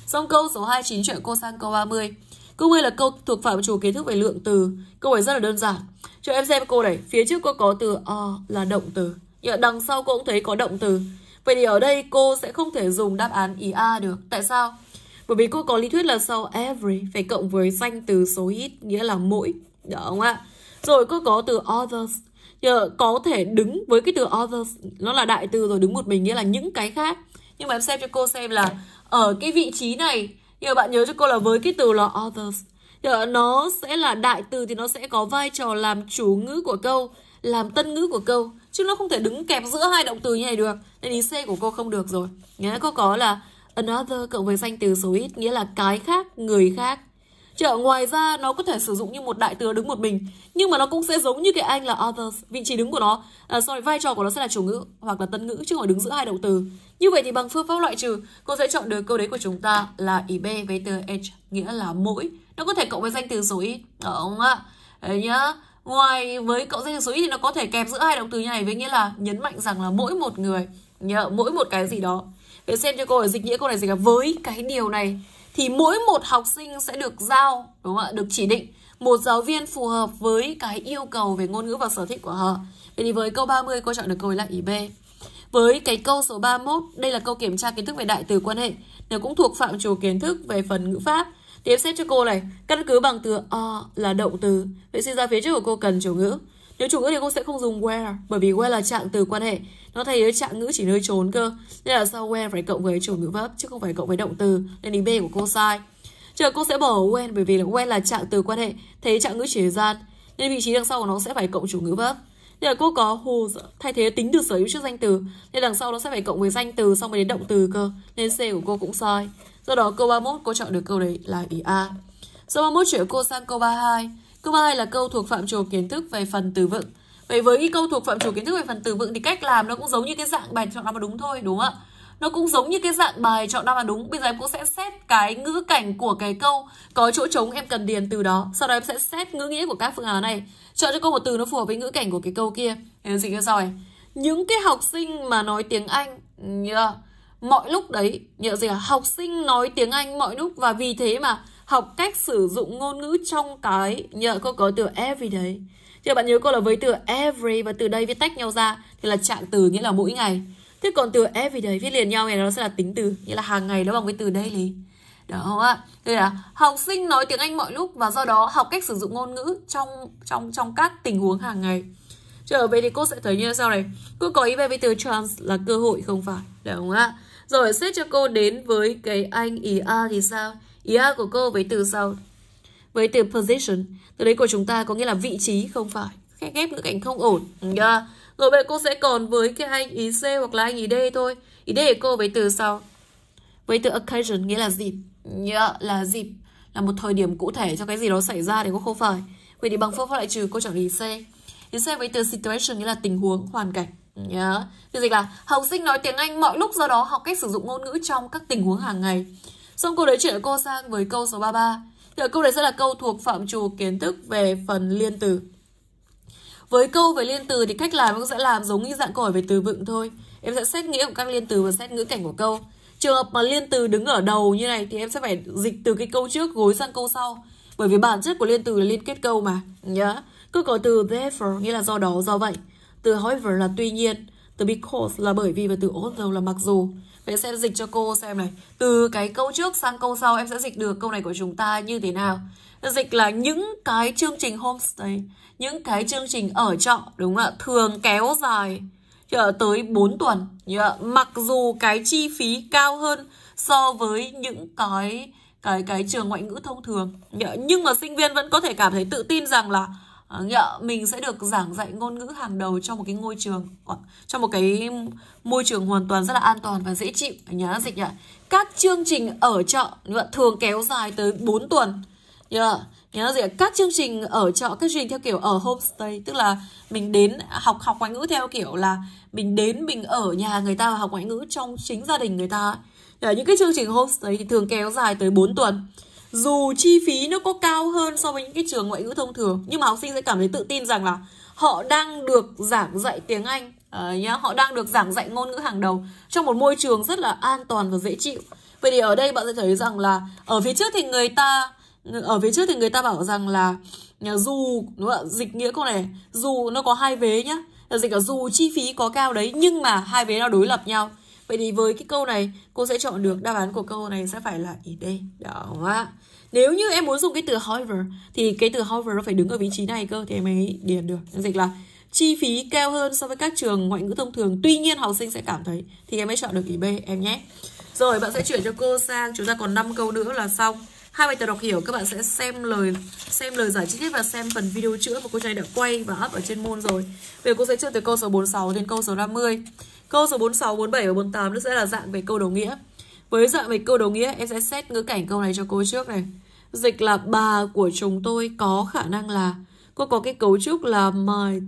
Xong câu số 29 chuyển cô sang câu 30. Câu E là câu thuộc phạm chủ kiến thức về lượng từ. Câu này rất là đơn giản. Cho em xem cô này. Phía trước cô có từ o là động từ. Nhưng đằng sau cô cũng thấy có động từ. Vậy thì ở đây cô sẽ không thể dùng đáp án ý A được. Tại sao? Bởi vì cô có lý thuyết là sau every phải cộng với danh từ số ít nghĩa là mỗi. Được không ạ? Rồi cô có từ others. Giờ có thể đứng với cái từ others nó là đại từ rồi đứng một mình nghĩa là những cái khác. Nhưng mà em xem cho cô xem là ở cái vị trí này nhưng bạn nhớ cho cô là với cái từ là others nó sẽ là đại từ thì nó sẽ có vai trò làm chủ ngữ của câu, làm tân ngữ của câu chứ nó không thể đứng kẹp giữa hai động từ như này được. Nên ý C của cô không được rồi. Nhá, cô có là another cộng với danh từ số ít nghĩa là cái khác, người khác. Chứ ở ngoài ra nó có thể sử dụng như một đại tướng đứng một mình Nhưng mà nó cũng sẽ giống như cái anh là others Vị trí đứng của nó, à, sorry, vai trò của nó sẽ là chủ ngữ hoặc là tân ngữ chứ không phải đứng giữa hai động từ Như vậy thì bằng phương pháp loại trừ Cô sẽ chọn được câu đấy của chúng ta là IB với từ h nghĩa là mỗi Nó có thể cộng với danh từ số ít, không ạ? Đấy nhá Ngoài với cộng danh từ số ít thì nó có thể kẹp giữa hai động từ như này với nghĩa là nhấn mạnh rằng là mỗi một người nhớ mỗi một cái gì đó để xem cho cô ở dịch nghĩa câu này dịch là với cái điều này thì mỗi một học sinh sẽ được giao đúng không ạ được chỉ định một giáo viên phù hợp với cái yêu cầu về ngôn ngữ và sở thích của họ vậy thì với câu 30 cô chọn được câu là ý B với cái câu số 31 đây là câu kiểm tra kiến thức về đại từ quan hệ nó cũng thuộc phạm trù kiến thức về phần ngữ pháp thì em xếp cho cô này căn cứ bằng từ o là động từ vậy xin ra phía trước của cô cần chủ ngữ nếu chủ ngữ thì cô sẽ không dùng where, bởi vì where là trạng từ quan hệ, nó thay thế trạng ngữ chỉ nơi trốn cơ. Nên là sau where phải cộng với chủ ngữ verb chứ không phải cộng với động từ, nên ý B của cô sai. Chờ cô sẽ bỏ when bởi vì là when là trạng từ quan hệ, thế trạng ngữ chỉ thời gian, nên vị trí đằng sau của nó sẽ phải cộng chủ ngữ verb. Nên là cô có who thay thế tính từ sở hữu trước danh từ, nên đằng sau nó sẽ phải cộng với danh từ xong mới đến động từ cơ, nên C của cô cũng sai. Do đó câu 31 cô chọn được câu đấy là ý A. Sau 31 chuyển cô sang câu 32. Câu 2 là câu thuộc phạm trù kiến thức về phần từ vựng. Vậy với cái câu thuộc phạm trù kiến thức về phần từ vựng thì cách làm nó cũng giống như cái dạng bài chọn đáp án đúng thôi đúng không ạ? Nó cũng giống như cái dạng bài chọn đáp án đúng. Bây giờ em cũng sẽ xét cái ngữ cảnh của cái câu có chỗ trống em cần điền từ đó. Sau đó em sẽ xét ngữ nghĩa của các phương án này. Chọn cho câu một từ nó phù hợp với ngữ cảnh của cái câu kia. Em dịch như sau này. Những cái học sinh mà nói tiếng Anh yeah, mọi lúc đấy, nhớ gì à? Học sinh nói tiếng Anh mọi lúc và vì thế mà học cách sử dụng ngôn ngữ trong cái nhờ cô có từ every đấy thì bạn nhớ cô là với từ every và từ đây viết tách nhau ra thì là trạng từ nghĩa là mỗi ngày thế còn từ every đấy viết liền nhau này nó sẽ là tính từ nghĩa là hàng ngày nó bằng với từ daily đó không ạ đây là học sinh nói tiếng anh mọi lúc và do đó học cách sử dụng ngôn ngữ trong trong trong các tình huống hàng ngày trở về thì cô sẽ thấy như sau này cô có ý về với từ chance là cơ hội không phải đúng không ạ rồi xét cho cô đến với cái anh ý a thì sao ý yeah, của cô với từ sau với từ position từ đấy của chúng ta có nghĩa là vị trí không phải khép ghép ngữ cảnh không ổn yeah. rồi vậy cô sẽ còn với cái anh ý c hoặc là anh ý d thôi ý d của cô với từ sau với từ occasion nghĩa là dịp yeah, là dịp là một thời điểm cụ thể cho cái gì đó xảy ra thì cô không phải vậy thì bằng phương pháp lại trừ cô chọn ý c ý c với từ situation nghĩa là tình huống hoàn cảnh nhớ yeah. dịch là học sinh nói tiếng anh mọi lúc do đó học cách sử dụng ngôn ngữ trong các tình huống hàng ngày Xong cô đấy chuyện cô sang với câu số 33. Thì câu này sẽ là câu thuộc phạm trù kiến thức về phần liên từ. Với câu về liên từ thì cách làm cũng sẽ làm giống như dạng câu hỏi về từ vựng thôi. Em sẽ xét nghĩa của các liên từ và xét ngữ cảnh của câu. Trường hợp mà liên từ đứng ở đầu như này thì em sẽ phải dịch từ cái câu trước gối sang câu sau. Bởi vì bản chất của liên từ là liên kết câu mà. Nhớ. Cứ có từ therefore nghĩa là do đó, do vậy. Từ however là tuy nhiên. Từ because là bởi vì và từ although là mặc dù. Bé sẽ dịch cho cô xem này. Từ cái câu trước sang câu sau em sẽ dịch được câu này của chúng ta như thế nào. Dịch là những cái chương trình homestay, những cái chương trình ở trọ đúng không ạ? Thường kéo dài tới 4 tuần. Mặc dù cái chi phí cao hơn so với những cái cái cái trường ngoại ngữ thông thường nhưng mà sinh viên vẫn có thể cảm thấy tự tin rằng là Ờ, mình sẽ được giảng dạy ngôn ngữ hàng đầu trong một cái ngôi trường trong một cái môi trường hoàn toàn rất là an toàn và dễ chịu nhớ dịch nhỉ các chương trình ở chợ thường kéo dài tới 4 tuần nhớ nhớ gì các chương trình ở chợ các chương trình theo kiểu ở homestay tức là mình đến học học ngoại ngữ theo kiểu là mình đến mình ở nhà người ta và học ngoại ngữ trong chính gia đình người ta những cái chương trình homestay thì thường kéo dài tới 4 tuần dù chi phí nó có cao hơn so với những cái trường ngoại ngữ thông thường nhưng mà học sinh sẽ cảm thấy tự tin rằng là họ đang được giảng dạy tiếng Anh uh, nhá, họ đang được giảng dạy ngôn ngữ hàng đầu trong một môi trường rất là an toàn và dễ chịu. Vậy thì ở đây bạn sẽ thấy rằng là ở phía trước thì người ta ở phía trước thì người ta bảo rằng là dù đúng không? dịch nghĩa câu này dù nó có hai vế nhá dịch là dù chi phí có cao đấy nhưng mà hai vế nó đối lập nhau vậy thì với cái câu này cô sẽ chọn được đáp án của câu này sẽ phải là ý D đó ạ nếu như em muốn dùng cái từ however thì cái từ however nó phải đứng ở vị trí này cơ thì em mới điền được em dịch là chi phí cao hơn so với các trường ngoại ngữ thông thường tuy nhiên học sinh sẽ cảm thấy thì em ấy chọn được ý b em nhé rồi bạn sẽ chuyển cho cô sang chúng ta còn 5 câu nữa là xong hai bài tập đọc hiểu các bạn sẽ xem lời xem lời giải chi tiết và xem phần video chữa mà cô trai đã quay và up ở trên môn rồi bây giờ cô sẽ chuyển từ câu số 46 đến câu số 50 câu số 46, 47 và 48 nó sẽ là dạng về câu đồng nghĩa với dạng về câu đồng nghĩa em sẽ xét ngữ cảnh câu này cho cô trước này Dịch là bà của chúng tôi có khả năng là cô có cái cấu trúc là might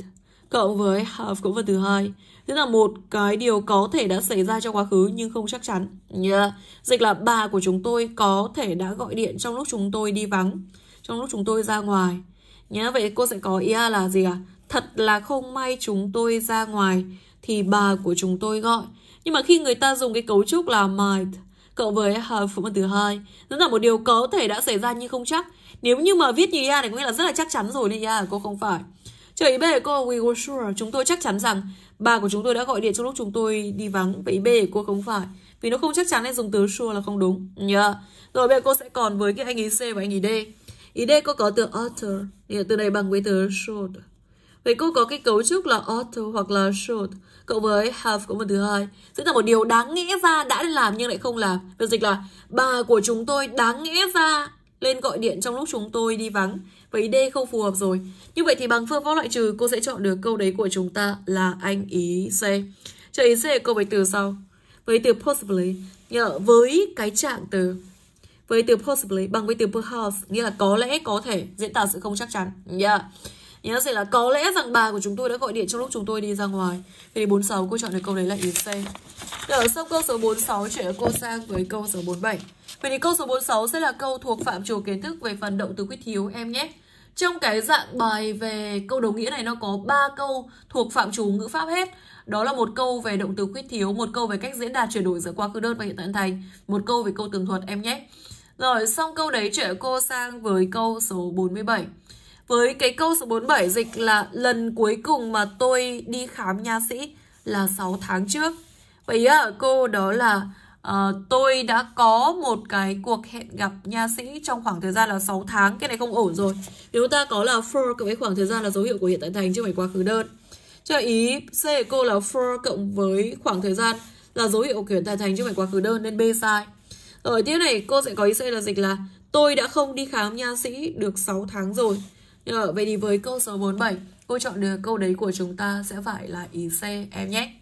cộng với have cũng vào từ hai tức là một cái điều có thể đã xảy ra trong quá khứ nhưng không chắc chắn yeah. dịch là bà của chúng tôi có thể đã gọi điện trong lúc chúng tôi đi vắng trong lúc chúng tôi ra ngoài nhá yeah, vậy cô sẽ có ý là gì à thật là không may chúng tôi ra ngoài thì bà của chúng tôi gọi nhưng mà khi người ta dùng cái cấu trúc là might cộng với uh, phụ từ thứ hai đó là một điều có thể đã xảy ra nhưng không chắc nếu như mà viết như yeah thì có nghĩa là rất là chắc chắn rồi đấy yeah cô không phải chờ ý B cô we were sure chúng tôi chắc chắn rằng bà của chúng tôi đã gọi điện trong lúc chúng tôi đi vắng vậy ý B cô không phải vì nó không chắc chắn nên dùng từ sure là không đúng nhá yeah. rồi bây giờ cô sẽ còn với cái anh ý C và anh ý D ý D cô có từ utter từ này bằng với từ should Vậy cô có cái cấu trúc là ought hoặc là should cộng với have có một thứ hai sẽ là một điều đáng nghĩa ra đã nên làm nhưng lại không làm. Được dịch là bà của chúng tôi đáng nghĩa ra lên gọi điện trong lúc chúng tôi đi vắng. Vậy D không phù hợp rồi. Như vậy thì bằng phương pháp loại trừ cô sẽ chọn được câu đấy của chúng ta là anh ý C. Cho ý C câu với từ sau. Với từ possibly nhờ với cái trạng từ với từ possibly bằng với từ perhaps nghĩa là có lẽ có thể diễn tả sự không chắc chắn. Yeah. Nhớ sẽ là có lẽ rằng bà của chúng tôi đã gọi điện trong lúc chúng tôi đi ra ngoài. Về đến 46, cô chọn được câu đấy là Yến C. Ở sau câu số 46 chuyển cô sang với câu số 47. Vậy thì câu số 46 sẽ là câu thuộc phạm trù kiến thức về phần động từ quyết thiếu em nhé. Trong cái dạng bài về câu đồng nghĩa này nó có 3 câu thuộc phạm trù ngữ pháp hết. Đó là một câu về động từ khuyết thiếu, một câu về cách diễn đạt chuyển đổi giữa quá khứ đơn và hiện tại thành, một câu về câu tường thuật em nhé. Rồi xong câu đấy chuyển cô sang với câu số 47. Với cái câu số 47 dịch là lần cuối cùng mà tôi đi khám nha sĩ là 6 tháng trước. vậy ý ở cô đó là uh, tôi đã có một cái cuộc hẹn gặp nha sĩ trong khoảng thời gian là 6 tháng. Cái này không ổn rồi. Nếu ta có là for cộng với khoảng thời gian là dấu hiệu của hiện tại thành chứ không phải quá khứ đơn. Cho ý C của cô là for cộng với khoảng thời gian là dấu hiệu của hiện tại thành chứ không phải quá khứ đơn nên B sai. Rồi tiếp này cô sẽ có ý C là dịch là tôi đã không đi khám nha sĩ được 6 tháng rồi. Rồi, vậy thì với câu số 47, cô chọn được câu đấy của chúng ta sẽ phải là ý C em nhé.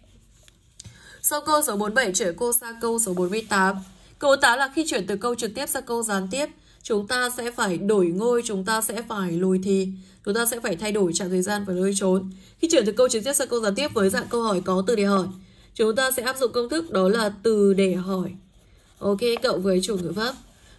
Sau câu số 47 chuyển cô sang câu số 48. Câu 8 là khi chuyển từ câu trực tiếp sang câu gián tiếp, chúng ta sẽ phải đổi ngôi, chúng ta sẽ phải lùi thì, chúng ta sẽ phải thay đổi trạng thời gian và nơi trốn. Khi chuyển từ câu trực tiếp sang câu gián tiếp với dạng câu hỏi có từ để hỏi, chúng ta sẽ áp dụng công thức đó là từ để hỏi. Ok, cậu với chủ ngữ pháp.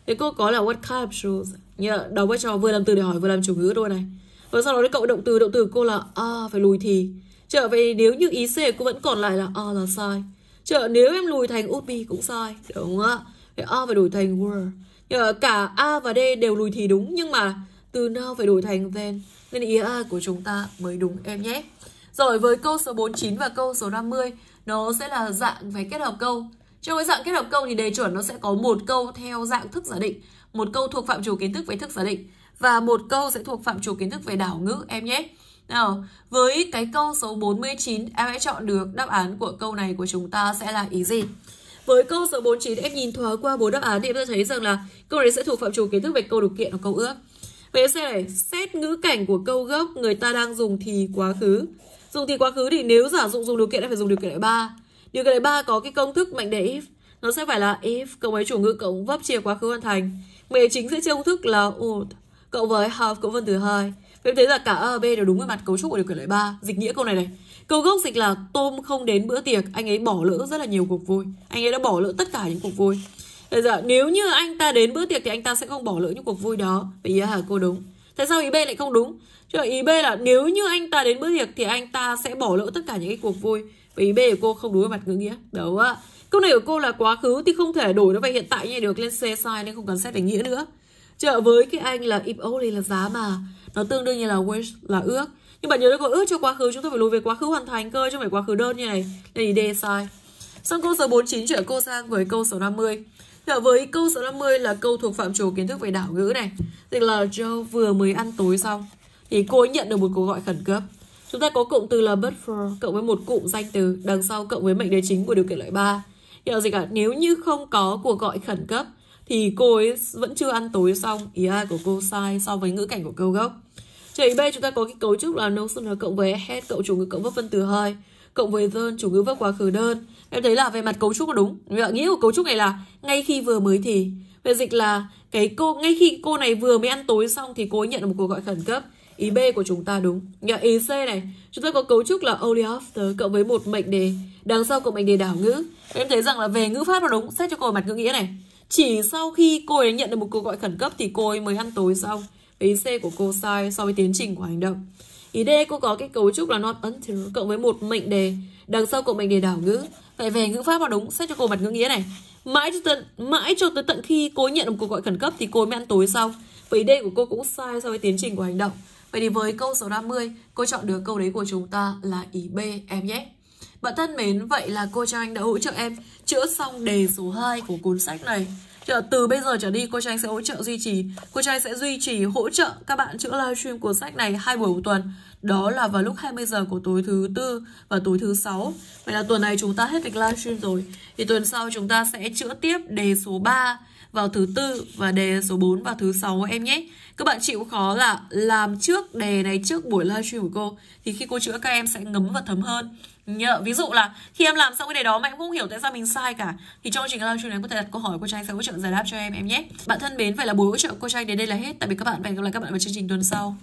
Thế cô có là what kind of shoes? nhớ đầu với trò vừa làm từ để hỏi vừa làm chủ ngữ luôn này và vâng, sau đó đấy cậu động từ động từ cô là a à, phải lùi thì trở về nếu như ý c cô vẫn còn lại là a à, là sai trở nếu em lùi thành would cũng sai đúng không ạ vậy a phải đổi thành were nhờ cả a và d đều lùi thì đúng nhưng mà từ now phải đổi thành then nên ý a của chúng ta mới đúng em nhé rồi với câu số 49 và câu số 50 nó sẽ là dạng về kết hợp câu trong cái dạng kết hợp câu thì đề chuẩn nó sẽ có một câu theo dạng thức giả định một câu thuộc phạm trù kiến thức về thức giả định và một câu sẽ thuộc phạm trù kiến thức về đảo ngữ em nhé. Nào, với cái câu số 49, em hãy chọn được đáp án của câu này của chúng ta sẽ là ý gì? Với câu số 49, em nhìn thoáng qua bốn đáp án thì em đã thấy rằng là câu này sẽ thuộc phạm trù kiến thức về câu điều kiện và câu ước. Vậy sẽ này, xét ngữ cảnh của câu gốc người ta đang dùng thì quá khứ. Dùng thì quá khứ thì nếu giả dụng dùng điều kiện em phải dùng điều kiện loại 3. Điều kiện loại 3 có cái công thức mệnh đề if. Nó sẽ phải là if cộng với chủ ngữ cộng vấp chia quá khứ hoàn thành. Mẹ chính dựa trên công thức là would cộng với have cộng phân từ hai. Vậy thấy là cả A và B đều đúng về mặt cấu trúc của điều kiện loại 3. Dịch nghĩa câu này này. Câu gốc dịch là tôm không đến bữa tiệc, anh ấy bỏ lỡ rất là nhiều cuộc vui. Anh ấy đã bỏ lỡ tất cả những cuộc vui. Bây giờ nếu như anh ta đến bữa tiệc thì anh ta sẽ không bỏ lỡ những cuộc vui đó. Vậy ý hả cô đúng. Tại sao ý B lại không đúng? Chứ ý B là nếu như anh ta đến bữa tiệc thì anh ta sẽ bỏ lỡ tất cả những cái cuộc vui. Vậy ý B của cô không đúng về mặt ngữ nghĩa. Đúng ạ. Câu này của cô là quá khứ thì không thể đổi nó về hiện tại như được lên c sai nên không cần xét về nghĩa nữa. Chợ với cái anh là if only là giá mà. Nó tương đương như là wish là ước. Nhưng bạn nhớ nó có ước cho quá khứ chúng ta phải lùi về quá khứ hoàn thành cơ chứ không phải quá khứ đơn như này. Đây là D sai. Xong câu số 49 chuyển cô sang với câu số 50. chợ với câu số 50 là câu thuộc phạm trù kiến thức về đảo ngữ này. thì là Joe vừa mới ăn tối xong thì cô ấy nhận được một cuộc gọi khẩn cấp. Chúng ta có cụm từ là but for cộng với một cụm danh từ đằng sau cộng với mệnh đề chính của điều kiện loại 3 kiểu gì cả nếu như không có cuộc gọi khẩn cấp thì cô ấy vẫn chưa ăn tối xong ý ai của cô sai so với ngữ cảnh của câu gốc Trở B chúng ta có cái cấu trúc là no sooner cộng với had cộng chủ ngữ cộng vấp phân từ hơi cộng với đơn chủ ngữ vấp quá khứ đơn. Em thấy là về mặt cấu trúc là đúng. Nghĩa của cấu trúc này là ngay khi vừa mới thì. Về dịch là cái cô ngay khi cô này vừa mới ăn tối xong thì cô ấy nhận được một cuộc gọi khẩn cấp. Ý B của chúng ta đúng. Nhờ ý C này, chúng ta có cấu trúc là only after cộng với một mệnh đề. Đằng sau cộng mệnh đề đảo ngữ. Em thấy rằng là về ngữ pháp nó đúng, xét cho cô mặt ngữ nghĩa này. Chỉ sau khi cô ấy nhận được một cuộc gọi khẩn cấp thì cô ấy mới ăn tối xong. Ý C của cô sai so với tiến trình của hành động. Ý D cô có cái cấu trúc là not until cộng với một mệnh đề. Đằng sau cộng mệnh đề đảo ngữ. Vậy về ngữ pháp nó đúng, xét cho cô mặt ngữ nghĩa này. Mãi cho tận mãi cho tới tận khi cô nhận được một cuộc gọi khẩn cấp thì cô mới ăn tối xong. Vậy D của cô cũng sai so với tiến trình của hành động. Vậy thì với câu số 50, cô chọn được câu đấy của chúng ta là ý B em nhé. Bạn thân mến, vậy là cô cho anh đã hỗ trợ em chữa xong đề số 2 của cuốn sách này. Chờ từ bây giờ trở đi cô Trang sẽ hỗ trợ duy trì Cô Trang sẽ duy trì hỗ trợ các bạn chữa livestream cuốn sách này hai buổi một tuần Đó là vào lúc 20 giờ của tối thứ tư và tối thứ sáu Vậy là tuần này chúng ta hết lịch livestream rồi Thì tuần sau chúng ta sẽ chữa tiếp đề số 3 vào thứ tư và đề số 4 vào thứ sáu em nhé. Các bạn chịu khó là làm trước đề này trước buổi livestream của cô thì khi cô chữa các em sẽ ngấm và thấm hơn. Nhờ, ví dụ là khi em làm xong cái đề đó mà em không hiểu tại sao mình sai cả thì trong chương trình livestream này em có thể đặt câu hỏi cô trai sẽ hỗ trợ giải đáp cho em em nhé. Bạn thân mến, vậy là buổi hỗ trợ cô trai đến đây là hết. Tạm biệt các bạn và hẹn gặp lại các bạn vào chương trình tuần sau.